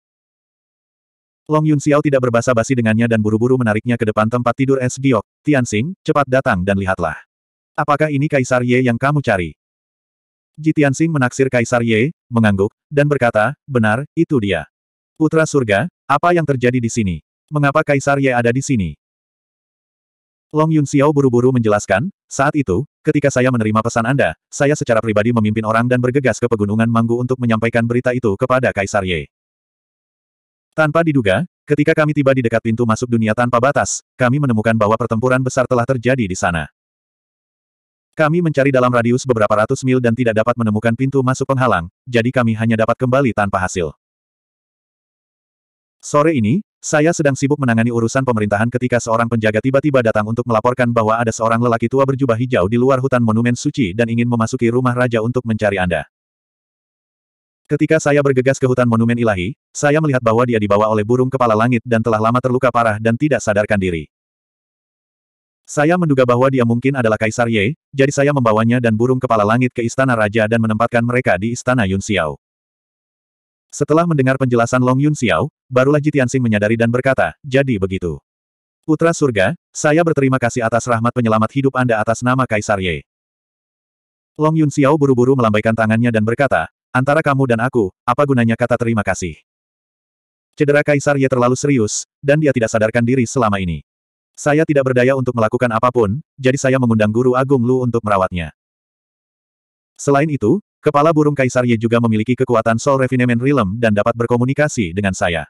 Long Yun Xiao tidak berbasa basi dengannya dan buru-buru menariknya ke depan tempat tidur Es Giok. Tianxing, cepat datang dan lihatlah. Apakah ini Kaisar Ye yang kamu cari? Ji Xing menaksir Kaisar Ye, mengangguk, dan berkata, benar, itu dia. Putra surga, apa yang terjadi di sini? Mengapa Kaisar Ye ada di sini? Long Yun Xiao buru-buru menjelaskan, saat itu, ketika saya menerima pesan Anda, saya secara pribadi memimpin orang dan bergegas ke Pegunungan Manggu untuk menyampaikan berita itu kepada Kaisar Ye. Tanpa diduga, ketika kami tiba di dekat pintu masuk dunia tanpa batas, kami menemukan bahwa pertempuran besar telah terjadi di sana. Kami mencari dalam radius beberapa ratus mil dan tidak dapat menemukan pintu masuk penghalang, jadi kami hanya dapat kembali tanpa hasil. Sore ini, saya sedang sibuk menangani urusan pemerintahan ketika seorang penjaga tiba-tiba datang untuk melaporkan bahwa ada seorang lelaki tua berjubah hijau di luar hutan monumen suci dan ingin memasuki rumah raja untuk mencari Anda. Ketika saya bergegas ke hutan monumen ilahi, saya melihat bahwa dia dibawa oleh burung kepala langit dan telah lama terluka parah dan tidak sadarkan diri. Saya menduga bahwa dia mungkin adalah Kaisar Ye, jadi saya membawanya dan burung kepala langit ke istana raja dan menempatkan mereka di istana Yun Xiao. Setelah mendengar penjelasan Long Yun Xiao, barulah Jitiansing menyadari dan berkata, jadi begitu. Putra surga, saya berterima kasih atas rahmat penyelamat hidup Anda atas nama Kaisar Ye. Long Yun Xiao buru-buru melambaikan tangannya dan berkata, antara kamu dan aku, apa gunanya kata terima kasih? Cedera Kaisar Ye terlalu serius, dan dia tidak sadarkan diri selama ini. Saya tidak berdaya untuk melakukan apapun, jadi saya mengundang Guru Agung Lu untuk merawatnya. Selain itu, Kepala burung Kaisar Ye juga memiliki kekuatan Soul Refinement Realm dan dapat berkomunikasi dengan saya.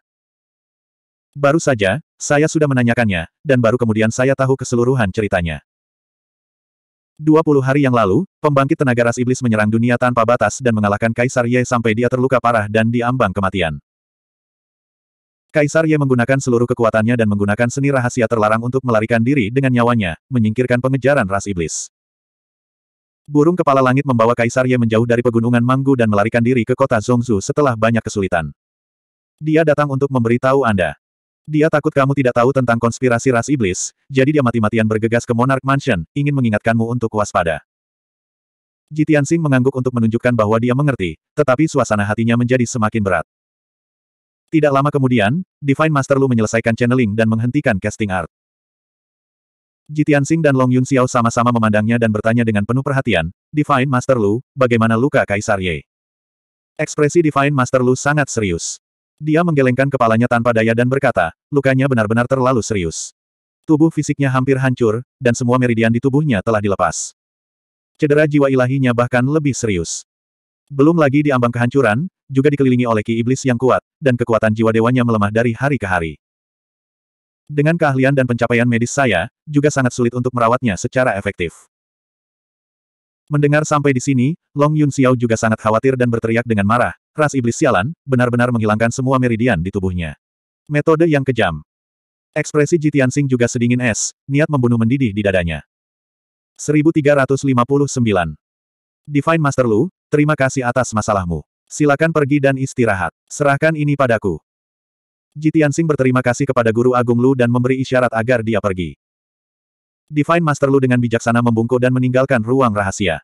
Baru saja, saya sudah menanyakannya, dan baru kemudian saya tahu keseluruhan ceritanya. 20 hari yang lalu, pembangkit tenaga ras iblis menyerang dunia tanpa batas dan mengalahkan Kaisar Ye sampai dia terluka parah dan diambang kematian. Kaisar Ye menggunakan seluruh kekuatannya dan menggunakan seni rahasia terlarang untuk melarikan diri dengan nyawanya, menyingkirkan pengejaran ras iblis. Burung kepala langit membawa Kaisar Ye menjauh dari pegunungan Manggu dan melarikan diri ke kota Zongzu setelah banyak kesulitan. Dia datang untuk memberitahu Anda. Dia takut kamu tidak tahu tentang konspirasi ras iblis, jadi dia mati-matian bergegas ke Monarch Mansion, ingin mengingatkanmu untuk waspada. Jitian Sing mengangguk untuk menunjukkan bahwa dia mengerti, tetapi suasana hatinya menjadi semakin berat. Tidak lama kemudian, Divine Master Lu menyelesaikan channeling dan menghentikan casting art. Jitian Sing dan Long Yun Xiao sama-sama memandangnya dan bertanya dengan penuh perhatian, Divine Master Lu, bagaimana luka Kaisar Ye? Ekspresi Divine Master Lu sangat serius. Dia menggelengkan kepalanya tanpa daya dan berkata, lukanya benar-benar terlalu serius. Tubuh fisiknya hampir hancur, dan semua meridian di tubuhnya telah dilepas. Cedera jiwa ilahinya bahkan lebih serius. Belum lagi diambang kehancuran, juga dikelilingi oleh ki iblis yang kuat, dan kekuatan jiwa dewanya melemah dari hari ke hari. Dengan keahlian dan pencapaian medis saya, juga sangat sulit untuk merawatnya secara efektif. Mendengar sampai di sini, Long Yun Xiao juga sangat khawatir dan berteriak dengan marah, ras iblis sialan, benar-benar menghilangkan semua meridian di tubuhnya. Metode yang kejam. Ekspresi Jitian Sing juga sedingin es, niat membunuh mendidih di dadanya. 1359. Divine Master Lu, terima kasih atas masalahmu. Silakan pergi dan istirahat. Serahkan ini padaku. Sing berterima kasih kepada Guru Agung Lu dan memberi isyarat agar dia pergi. Divine Master Lu dengan bijaksana membungkuk dan meninggalkan ruang rahasia.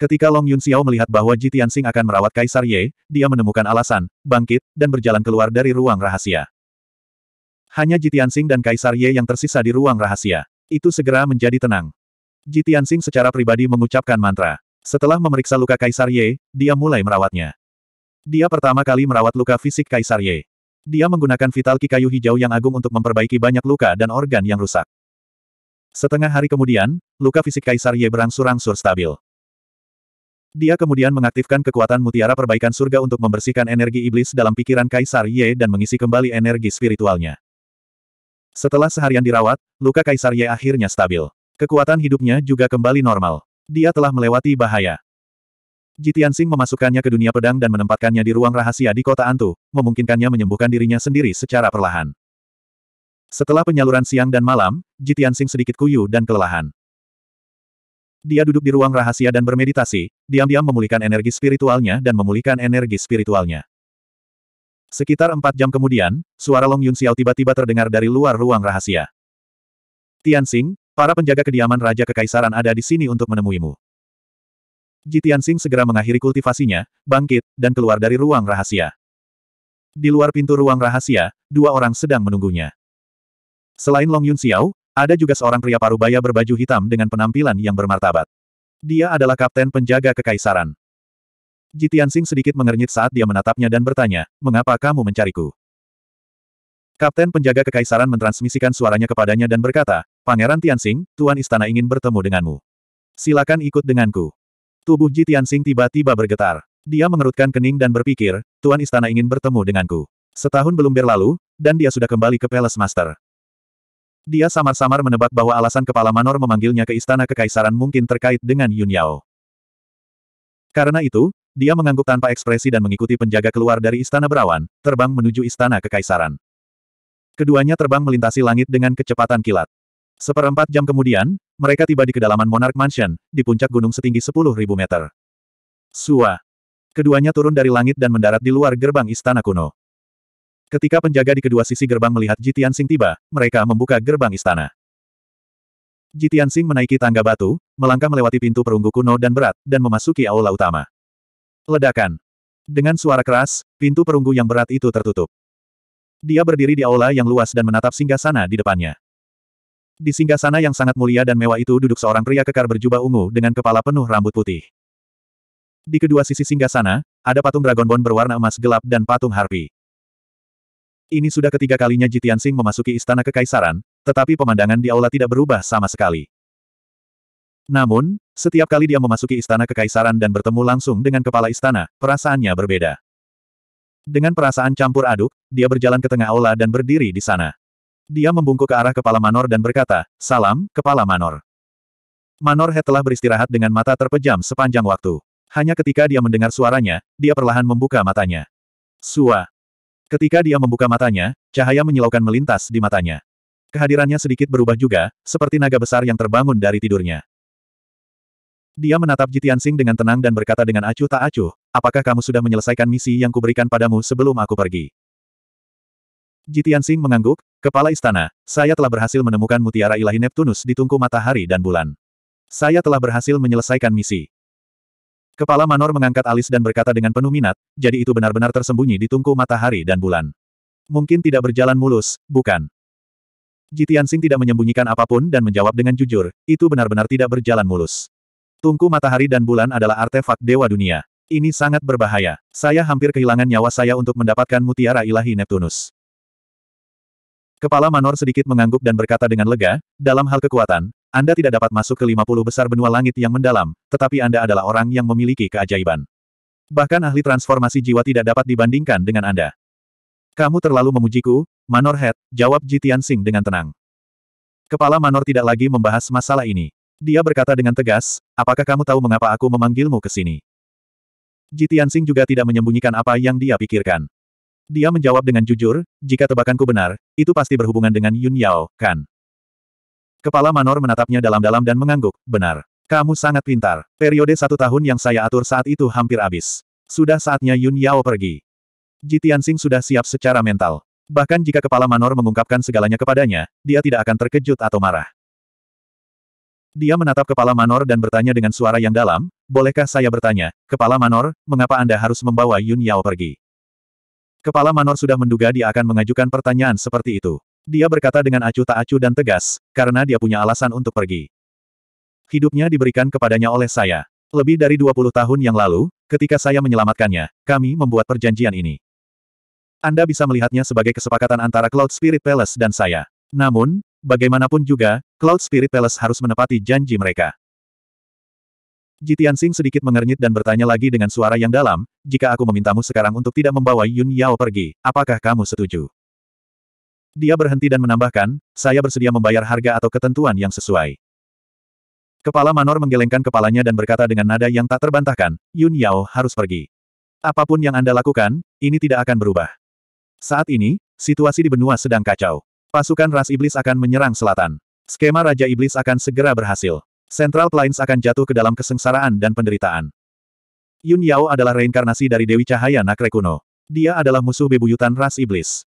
Ketika Long Yun Xiao melihat bahwa Sing akan merawat Kaisar Ye, dia menemukan alasan, bangkit, dan berjalan keluar dari ruang rahasia. Hanya Sing dan Kaisar Ye yang tersisa di ruang rahasia. Itu segera menjadi tenang. Sing secara pribadi mengucapkan mantra. Setelah memeriksa luka Kaisar Ye, dia mulai merawatnya. Dia pertama kali merawat luka fisik Kaisar Ye. Dia menggunakan vital ki kayu hijau yang agung untuk memperbaiki banyak luka dan organ yang rusak. Setengah hari kemudian, luka fisik Kaisar Ye berangsur-angsur stabil. Dia kemudian mengaktifkan kekuatan mutiara perbaikan surga untuk membersihkan energi iblis dalam pikiran Kaisar Ye dan mengisi kembali energi spiritualnya. Setelah seharian dirawat, luka Kaisar Ye akhirnya stabil. Kekuatan hidupnya juga kembali normal. Dia telah melewati bahaya. Jitian Sing memasukkannya ke dunia pedang dan menempatkannya di ruang rahasia di kota Antu, memungkinkannya menyembuhkan dirinya sendiri secara perlahan. Setelah penyaluran siang dan malam, Jitian Sing sedikit kuyu dan kelelahan. Dia duduk di ruang rahasia dan bermeditasi, diam-diam memulihkan energi spiritualnya dan memulihkan energi spiritualnya. Sekitar empat jam kemudian, suara Long Yun Xiao tiba-tiba terdengar dari luar ruang rahasia. Tian Xing, para penjaga kediaman Raja Kekaisaran ada di sini untuk menemuimu. Jitian Sing segera mengakhiri kultivasinya, bangkit, dan keluar dari ruang rahasia. Di luar pintu ruang rahasia, dua orang sedang menunggunya. Selain Long Yun Xiao, ada juga seorang pria parubaya berbaju hitam dengan penampilan yang bermartabat. Dia adalah kapten penjaga kekaisaran. Jitian Sing sedikit mengernyit saat dia menatapnya dan bertanya, mengapa kamu mencariku? Kapten penjaga kekaisaran mentransmisikan suaranya kepadanya dan berkata, Pangeran Sing, Tuan Istana ingin bertemu denganmu. Silakan ikut denganku. Tubuh Ji Tianxing tiba-tiba bergetar. Dia mengerutkan kening dan berpikir, Tuan Istana ingin bertemu denganku. Setahun belum berlalu, dan dia sudah kembali ke Palace Master. Dia samar-samar menebak bahwa alasan kepala Manor memanggilnya ke Istana Kekaisaran mungkin terkait dengan Yun Yao. Karena itu, dia mengangguk tanpa ekspresi dan mengikuti penjaga keluar dari Istana Berawan, terbang menuju Istana Kekaisaran. Keduanya terbang melintasi langit dengan kecepatan kilat. Seperempat jam kemudian, mereka tiba di kedalaman Monarch Mansion, di puncak gunung setinggi 10.000 meter. Sua. Keduanya turun dari langit dan mendarat di luar gerbang istana kuno. Ketika penjaga di kedua sisi gerbang melihat Jitian Sing tiba, mereka membuka gerbang istana. Jitian Sing menaiki tangga batu, melangkah melewati pintu perunggu kuno dan berat, dan memasuki aula utama. Ledakan. Dengan suara keras, pintu perunggu yang berat itu tertutup. Dia berdiri di aula yang luas dan menatap singgah sana di depannya. Di singgasana yang sangat mulia dan mewah itu duduk seorang pria kekar berjubah ungu dengan kepala penuh rambut putih. Di kedua sisi singgasana, ada patung Dragonbone berwarna emas gelap dan patung Harpy. Ini sudah ketiga kalinya Jitian Sing memasuki istana kekaisaran, tetapi pemandangan di aula tidak berubah sama sekali. Namun, setiap kali dia memasuki istana kekaisaran dan bertemu langsung dengan kepala istana, perasaannya berbeda. Dengan perasaan campur aduk, dia berjalan ke tengah aula dan berdiri di sana. Dia membungkuk ke arah kepala Manor dan berkata, Salam, kepala Manor. Manor Head telah beristirahat dengan mata terpejam sepanjang waktu. Hanya ketika dia mendengar suaranya, dia perlahan membuka matanya. Sua. Ketika dia membuka matanya, cahaya menyilaukan melintas di matanya. Kehadirannya sedikit berubah juga, seperti naga besar yang terbangun dari tidurnya. Dia menatap Jitiansing dengan tenang dan berkata dengan acuh tak acuh, apakah kamu sudah menyelesaikan misi yang kuberikan padamu sebelum aku pergi? Jitian Sing mengangguk, Kepala Istana, saya telah berhasil menemukan mutiara ilahi Neptunus di tungku matahari dan bulan. Saya telah berhasil menyelesaikan misi. Kepala Manor mengangkat alis dan berkata dengan penuh minat, jadi itu benar-benar tersembunyi di tungku matahari dan bulan. Mungkin tidak berjalan mulus, bukan? Jitian Sing tidak menyembunyikan apapun dan menjawab dengan jujur, itu benar-benar tidak berjalan mulus. Tungku matahari dan bulan adalah artefak dewa dunia. Ini sangat berbahaya. Saya hampir kehilangan nyawa saya untuk mendapatkan mutiara ilahi Neptunus. Kepala Manor sedikit mengangguk dan berkata dengan lega, dalam hal kekuatan, Anda tidak dapat masuk ke 50 besar benua langit yang mendalam, tetapi Anda adalah orang yang memiliki keajaiban. Bahkan ahli transformasi jiwa tidak dapat dibandingkan dengan Anda. Kamu terlalu memujiku, Manor Head, jawab Jitian Singh dengan tenang. Kepala Manor tidak lagi membahas masalah ini. Dia berkata dengan tegas, apakah kamu tahu mengapa aku memanggilmu ke sini? Jitian Singh juga tidak menyembunyikan apa yang dia pikirkan. Dia menjawab dengan jujur, jika tebakanku benar, itu pasti berhubungan dengan Yun Yao, kan? Kepala Manor menatapnya dalam-dalam dan mengangguk, benar. Kamu sangat pintar. Periode satu tahun yang saya atur saat itu hampir habis. Sudah saatnya Yun Yao pergi. Ji sudah siap secara mental. Bahkan jika kepala Manor mengungkapkan segalanya kepadanya, dia tidak akan terkejut atau marah. Dia menatap kepala Manor dan bertanya dengan suara yang dalam, Bolehkah saya bertanya, Kepala Manor, mengapa Anda harus membawa Yun Yao pergi? Kepala Manor sudah menduga dia akan mengajukan pertanyaan seperti itu. Dia berkata dengan acuh tak acuh dan tegas, karena dia punya alasan untuk pergi. Hidupnya diberikan kepadanya oleh saya. Lebih dari 20 tahun yang lalu, ketika saya menyelamatkannya, kami membuat perjanjian ini. Anda bisa melihatnya sebagai kesepakatan antara Cloud Spirit Palace dan saya. Namun, bagaimanapun juga, Cloud Spirit Palace harus menepati janji mereka. Jitian Sing sedikit mengernyit dan bertanya lagi dengan suara yang dalam, jika aku memintamu sekarang untuk tidak membawa Yun Yao pergi, apakah kamu setuju? Dia berhenti dan menambahkan, saya bersedia membayar harga atau ketentuan yang sesuai. Kepala Manor menggelengkan kepalanya dan berkata dengan nada yang tak terbantahkan, Yun Yao harus pergi. Apapun yang Anda lakukan, ini tidak akan berubah. Saat ini, situasi di benua sedang kacau. Pasukan ras iblis akan menyerang selatan. Skema Raja Iblis akan segera berhasil. Central Plains akan jatuh ke dalam kesengsaraan dan penderitaan. Yun Yao adalah reinkarnasi dari Dewi Cahaya Nakre Kuno. Dia adalah musuh bebuyutan ras iblis.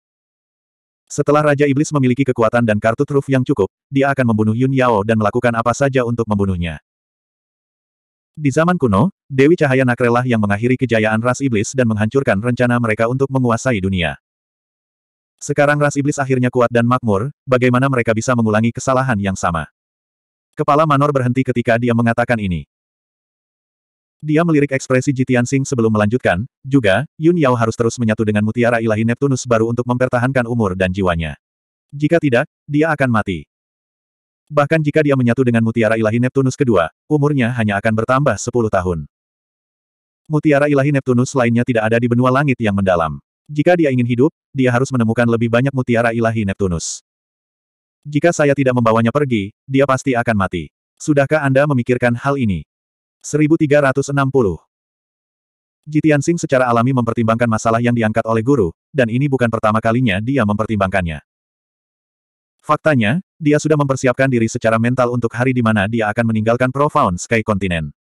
Setelah Raja Iblis memiliki kekuatan dan kartu truf yang cukup, dia akan membunuh Yun Yao dan melakukan apa saja untuk membunuhnya. Di zaman kuno, Dewi Cahaya Nakrelah yang mengakhiri kejayaan ras iblis dan menghancurkan rencana mereka untuk menguasai dunia. Sekarang ras iblis akhirnya kuat dan makmur, bagaimana mereka bisa mengulangi kesalahan yang sama? Kepala Manor berhenti ketika dia mengatakan ini. Dia melirik ekspresi Jitian Sing sebelum melanjutkan, juga, Yun Yao harus terus menyatu dengan mutiara ilahi Neptunus baru untuk mempertahankan umur dan jiwanya. Jika tidak, dia akan mati. Bahkan jika dia menyatu dengan mutiara ilahi Neptunus kedua, umurnya hanya akan bertambah 10 tahun. Mutiara ilahi Neptunus lainnya tidak ada di benua langit yang mendalam. Jika dia ingin hidup, dia harus menemukan lebih banyak mutiara ilahi Neptunus. Jika saya tidak membawanya pergi, dia pasti akan mati. Sudahkah Anda memikirkan hal ini? 1360 Jitian Sing secara alami mempertimbangkan masalah yang diangkat oleh guru, dan ini bukan pertama kalinya dia mempertimbangkannya. Faktanya, dia sudah mempersiapkan diri secara mental untuk hari di mana dia akan meninggalkan Profound Sky Continent.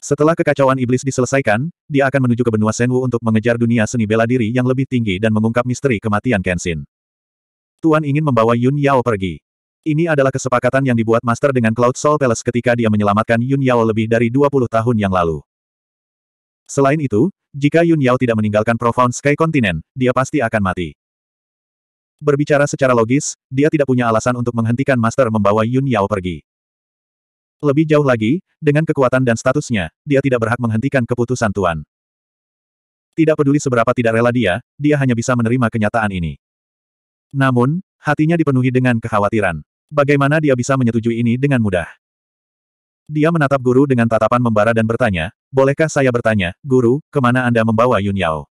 Setelah kekacauan iblis diselesaikan, dia akan menuju ke benua Senwu untuk mengejar dunia seni bela diri yang lebih tinggi dan mengungkap misteri kematian Kenshin. Tuan ingin membawa Yun Yao pergi. Ini adalah kesepakatan yang dibuat Master dengan Cloud Soul Palace ketika dia menyelamatkan Yun Yao lebih dari 20 tahun yang lalu. Selain itu, jika Yun Yao tidak meninggalkan Profound Sky Continent, dia pasti akan mati. Berbicara secara logis, dia tidak punya alasan untuk menghentikan Master membawa Yun Yao pergi. Lebih jauh lagi, dengan kekuatan dan statusnya, dia tidak berhak menghentikan keputusan Tuan. Tidak peduli seberapa tidak rela dia, dia hanya bisa menerima kenyataan ini. Namun, hatinya dipenuhi dengan kekhawatiran. Bagaimana dia bisa menyetujui ini dengan mudah? Dia menatap guru dengan tatapan membara dan bertanya, Bolehkah saya bertanya, guru, kemana Anda membawa Yun Yao?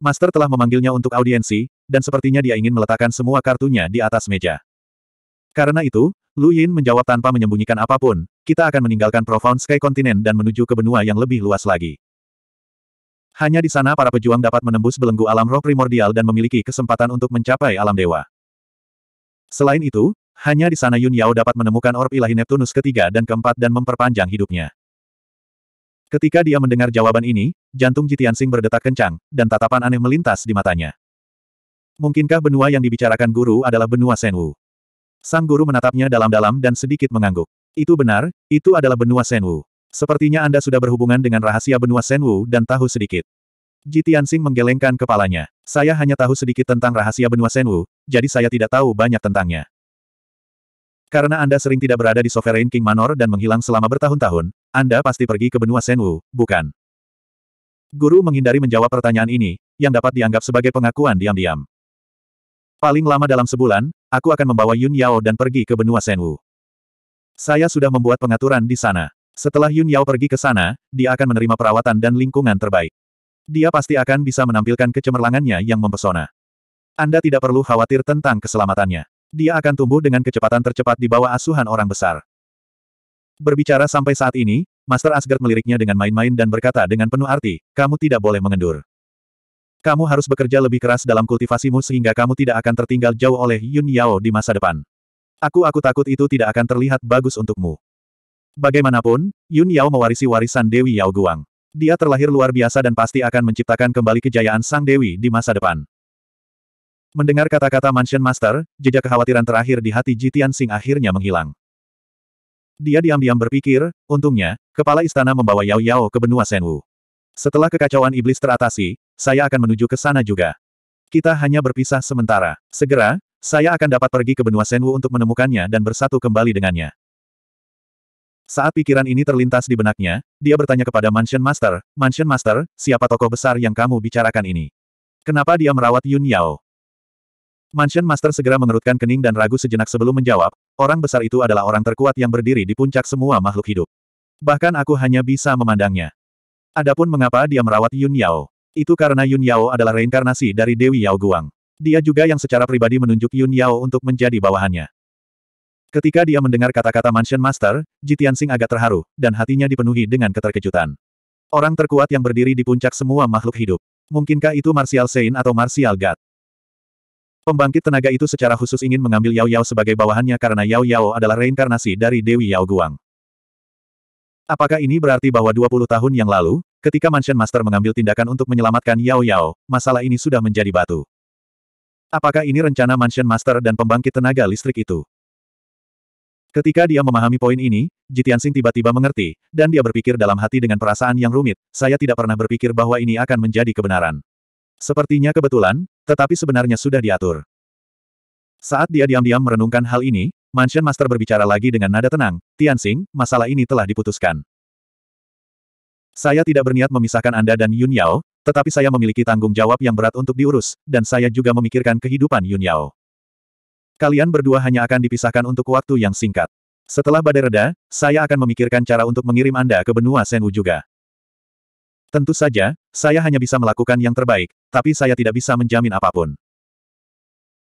Master telah memanggilnya untuk audiensi, dan sepertinya dia ingin meletakkan semua kartunya di atas meja. Karena itu, Lu Yin menjawab tanpa menyembunyikan apapun, kita akan meninggalkan Profound Sky Continent dan menuju ke benua yang lebih luas lagi. Hanya di sana para pejuang dapat menembus belenggu alam roh primordial dan memiliki kesempatan untuk mencapai alam dewa. Selain itu, hanya di sana Yun Yao dapat menemukan orb ilahi Neptunus ketiga dan keempat dan memperpanjang hidupnya. Ketika dia mendengar jawaban ini, jantung Jitiansing berdetak kencang, dan tatapan aneh melintas di matanya. Mungkinkah benua yang dibicarakan guru adalah benua Senwu? Sang guru menatapnya dalam-dalam dan sedikit mengangguk. Itu benar, itu adalah benua Senwu. Sepertinya Anda sudah berhubungan dengan rahasia benua Senwu dan tahu sedikit. Ji Tianxing menggelengkan kepalanya. Saya hanya tahu sedikit tentang rahasia benua Senwu, jadi saya tidak tahu banyak tentangnya. Karena Anda sering tidak berada di Sovereign King Manor dan menghilang selama bertahun-tahun, Anda pasti pergi ke benua Senwu, bukan? Guru menghindari menjawab pertanyaan ini, yang dapat dianggap sebagai pengakuan diam-diam. Paling lama dalam sebulan, aku akan membawa Yun Yao dan pergi ke benua Senwu. Saya sudah membuat pengaturan di sana. Setelah Yun Yao pergi ke sana, dia akan menerima perawatan dan lingkungan terbaik. Dia pasti akan bisa menampilkan kecemerlangannya yang mempesona. Anda tidak perlu khawatir tentang keselamatannya. Dia akan tumbuh dengan kecepatan tercepat di bawah asuhan orang besar. Berbicara sampai saat ini, Master Asgard meliriknya dengan main-main dan berkata dengan penuh arti, kamu tidak boleh mengendur. Kamu harus bekerja lebih keras dalam kultivasimu sehingga kamu tidak akan tertinggal jauh oleh Yun Yao di masa depan. Aku aku takut itu tidak akan terlihat bagus untukmu. Bagaimanapun, Yun Yao mewarisi warisan Dewi Yao Guang. Dia terlahir luar biasa dan pasti akan menciptakan kembali kejayaan sang Dewi di masa depan. Mendengar kata-kata Mansion Master, jejak kekhawatiran terakhir di hati Jitian Sing akhirnya menghilang. Dia diam-diam berpikir, untungnya, kepala istana membawa Yao Yao ke benua Senwu. Setelah kekacauan iblis teratasi, saya akan menuju ke sana juga. Kita hanya berpisah sementara. Segera, saya akan dapat pergi ke benua Senwu untuk menemukannya dan bersatu kembali dengannya. Saat pikiran ini terlintas di benaknya, dia bertanya kepada Mansion Master, Mansion Master, siapa tokoh besar yang kamu bicarakan ini? Kenapa dia merawat Yun Yao? Mansion Master segera mengerutkan kening dan ragu sejenak sebelum menjawab, orang besar itu adalah orang terkuat yang berdiri di puncak semua makhluk hidup. Bahkan aku hanya bisa memandangnya. Adapun mengapa dia merawat Yun Yao? Itu karena Yun Yao adalah reinkarnasi dari Dewi Yao Guang. Dia juga yang secara pribadi menunjuk Yun Yao untuk menjadi bawahannya. Ketika dia mendengar kata-kata Mansion Master, Jitian Sing agak terharu, dan hatinya dipenuhi dengan keterkejutan. Orang terkuat yang berdiri di puncak semua makhluk hidup. Mungkinkah itu Martial Sein atau Martial God? Pembangkit tenaga itu secara khusus ingin mengambil Yao Yao sebagai bawahannya karena Yao Yao adalah reinkarnasi dari Dewi Yao Guang. Apakah ini berarti bahwa 20 tahun yang lalu, ketika Mansion Master mengambil tindakan untuk menyelamatkan Yao Yao, masalah ini sudah menjadi batu? Apakah ini rencana Mansion Master dan pembangkit tenaga listrik itu? Ketika dia memahami poin ini, Jitiansing tiba-tiba mengerti, dan dia berpikir dalam hati dengan perasaan yang rumit, saya tidak pernah berpikir bahwa ini akan menjadi kebenaran. Sepertinya kebetulan, tetapi sebenarnya sudah diatur. Saat dia diam-diam merenungkan hal ini, Mansion Master berbicara lagi dengan nada tenang, Tianxing, masalah ini telah diputuskan. Saya tidak berniat memisahkan Anda dan Yun Yao, tetapi saya memiliki tanggung jawab yang berat untuk diurus, dan saya juga memikirkan kehidupan Yun Yao. Kalian berdua hanya akan dipisahkan untuk waktu yang singkat. Setelah badai reda, saya akan memikirkan cara untuk mengirim Anda ke benua Senwu juga. Tentu saja, saya hanya bisa melakukan yang terbaik, tapi saya tidak bisa menjamin apapun.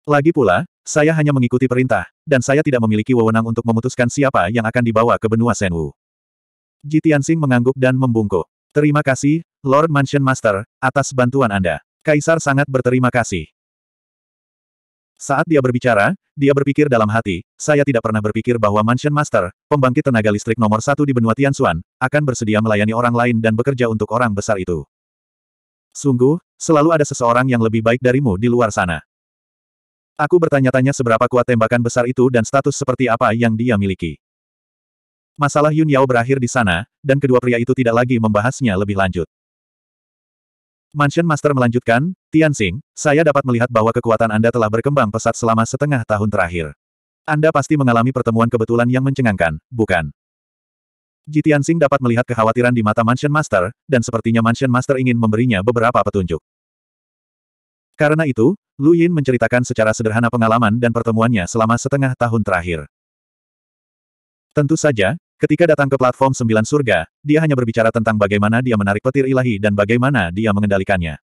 Lagi pula, saya hanya mengikuti perintah, dan saya tidak memiliki wewenang untuk memutuskan siapa yang akan dibawa ke benua Senwu. Ji Tianxing mengangguk dan membungkuk. Terima kasih, Lord Mansion Master, atas bantuan Anda. Kaisar sangat berterima kasih. Saat dia berbicara, dia berpikir dalam hati, saya tidak pernah berpikir bahwa Mansion Master, pembangkit tenaga listrik nomor satu di benua Tianxuan, akan bersedia melayani orang lain dan bekerja untuk orang besar itu. Sungguh, selalu ada seseorang yang lebih baik darimu di luar sana. Aku bertanya-tanya seberapa kuat tembakan besar itu dan status seperti apa yang dia miliki. Masalah Yun Yao berakhir di sana, dan kedua pria itu tidak lagi membahasnya lebih lanjut. Mansion Master melanjutkan, Tianxing, saya dapat melihat bahwa kekuatan Anda telah berkembang pesat selama setengah tahun terakhir. Anda pasti mengalami pertemuan kebetulan yang mencengangkan, bukan? Ji Tianxing dapat melihat kekhawatiran di mata Mansion Master, dan sepertinya Mansion Master ingin memberinya beberapa petunjuk. Karena itu, Lu Yin menceritakan secara sederhana pengalaman dan pertemuannya selama setengah tahun terakhir. Tentu saja, Ketika datang ke platform sembilan surga, dia hanya berbicara tentang bagaimana dia menarik petir ilahi dan bagaimana dia mengendalikannya.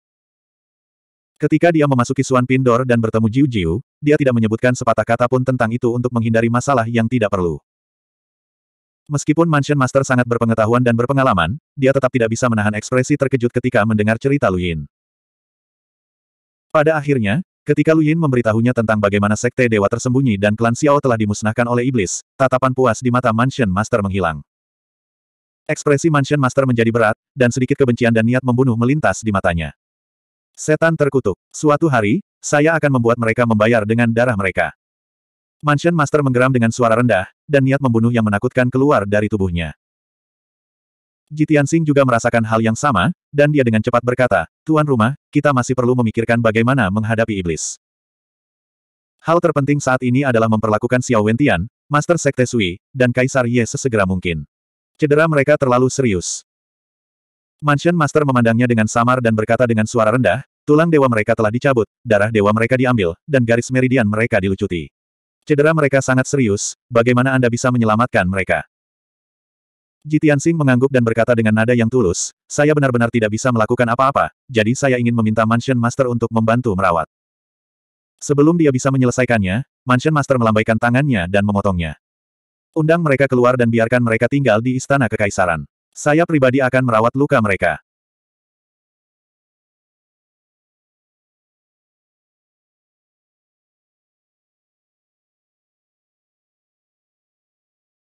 Ketika dia memasuki Suan Pindor dan bertemu Jiu Jiu, dia tidak menyebutkan sepatah kata pun tentang itu untuk menghindari masalah yang tidak perlu. Meskipun Mansion Master sangat berpengetahuan dan berpengalaman, dia tetap tidak bisa menahan ekspresi terkejut ketika mendengar cerita Luyin. Pada akhirnya, Ketika Lu Yin memberitahunya tentang bagaimana sekte dewa tersembunyi dan klan Xiao telah dimusnahkan oleh iblis, tatapan puas di mata Mansion Master menghilang. Ekspresi Mansion Master menjadi berat, dan sedikit kebencian dan niat membunuh melintas di matanya. Setan terkutuk. Suatu hari, saya akan membuat mereka membayar dengan darah mereka. Mansion Master menggeram dengan suara rendah, dan niat membunuh yang menakutkan keluar dari tubuhnya. Jitian Sing juga merasakan hal yang sama, dan dia dengan cepat berkata, Tuan rumah, kita masih perlu memikirkan bagaimana menghadapi iblis. Hal terpenting saat ini adalah memperlakukan Xiao Wentian, Master Sekte Sui, dan Kaisar Ye sesegera mungkin. Cedera mereka terlalu serius. Mansion Master memandangnya dengan samar dan berkata dengan suara rendah, tulang dewa mereka telah dicabut, darah dewa mereka diambil, dan garis meridian mereka dilucuti. Cedera mereka sangat serius, bagaimana Anda bisa menyelamatkan mereka? Jitian Sing mengangguk dan berkata dengan nada yang tulus, saya benar-benar tidak bisa melakukan apa-apa, jadi saya ingin meminta Mansion Master untuk membantu merawat. Sebelum dia bisa menyelesaikannya, Mansion Master melambaikan tangannya dan memotongnya. Undang mereka keluar dan biarkan mereka tinggal di istana kekaisaran. Saya pribadi akan merawat luka mereka.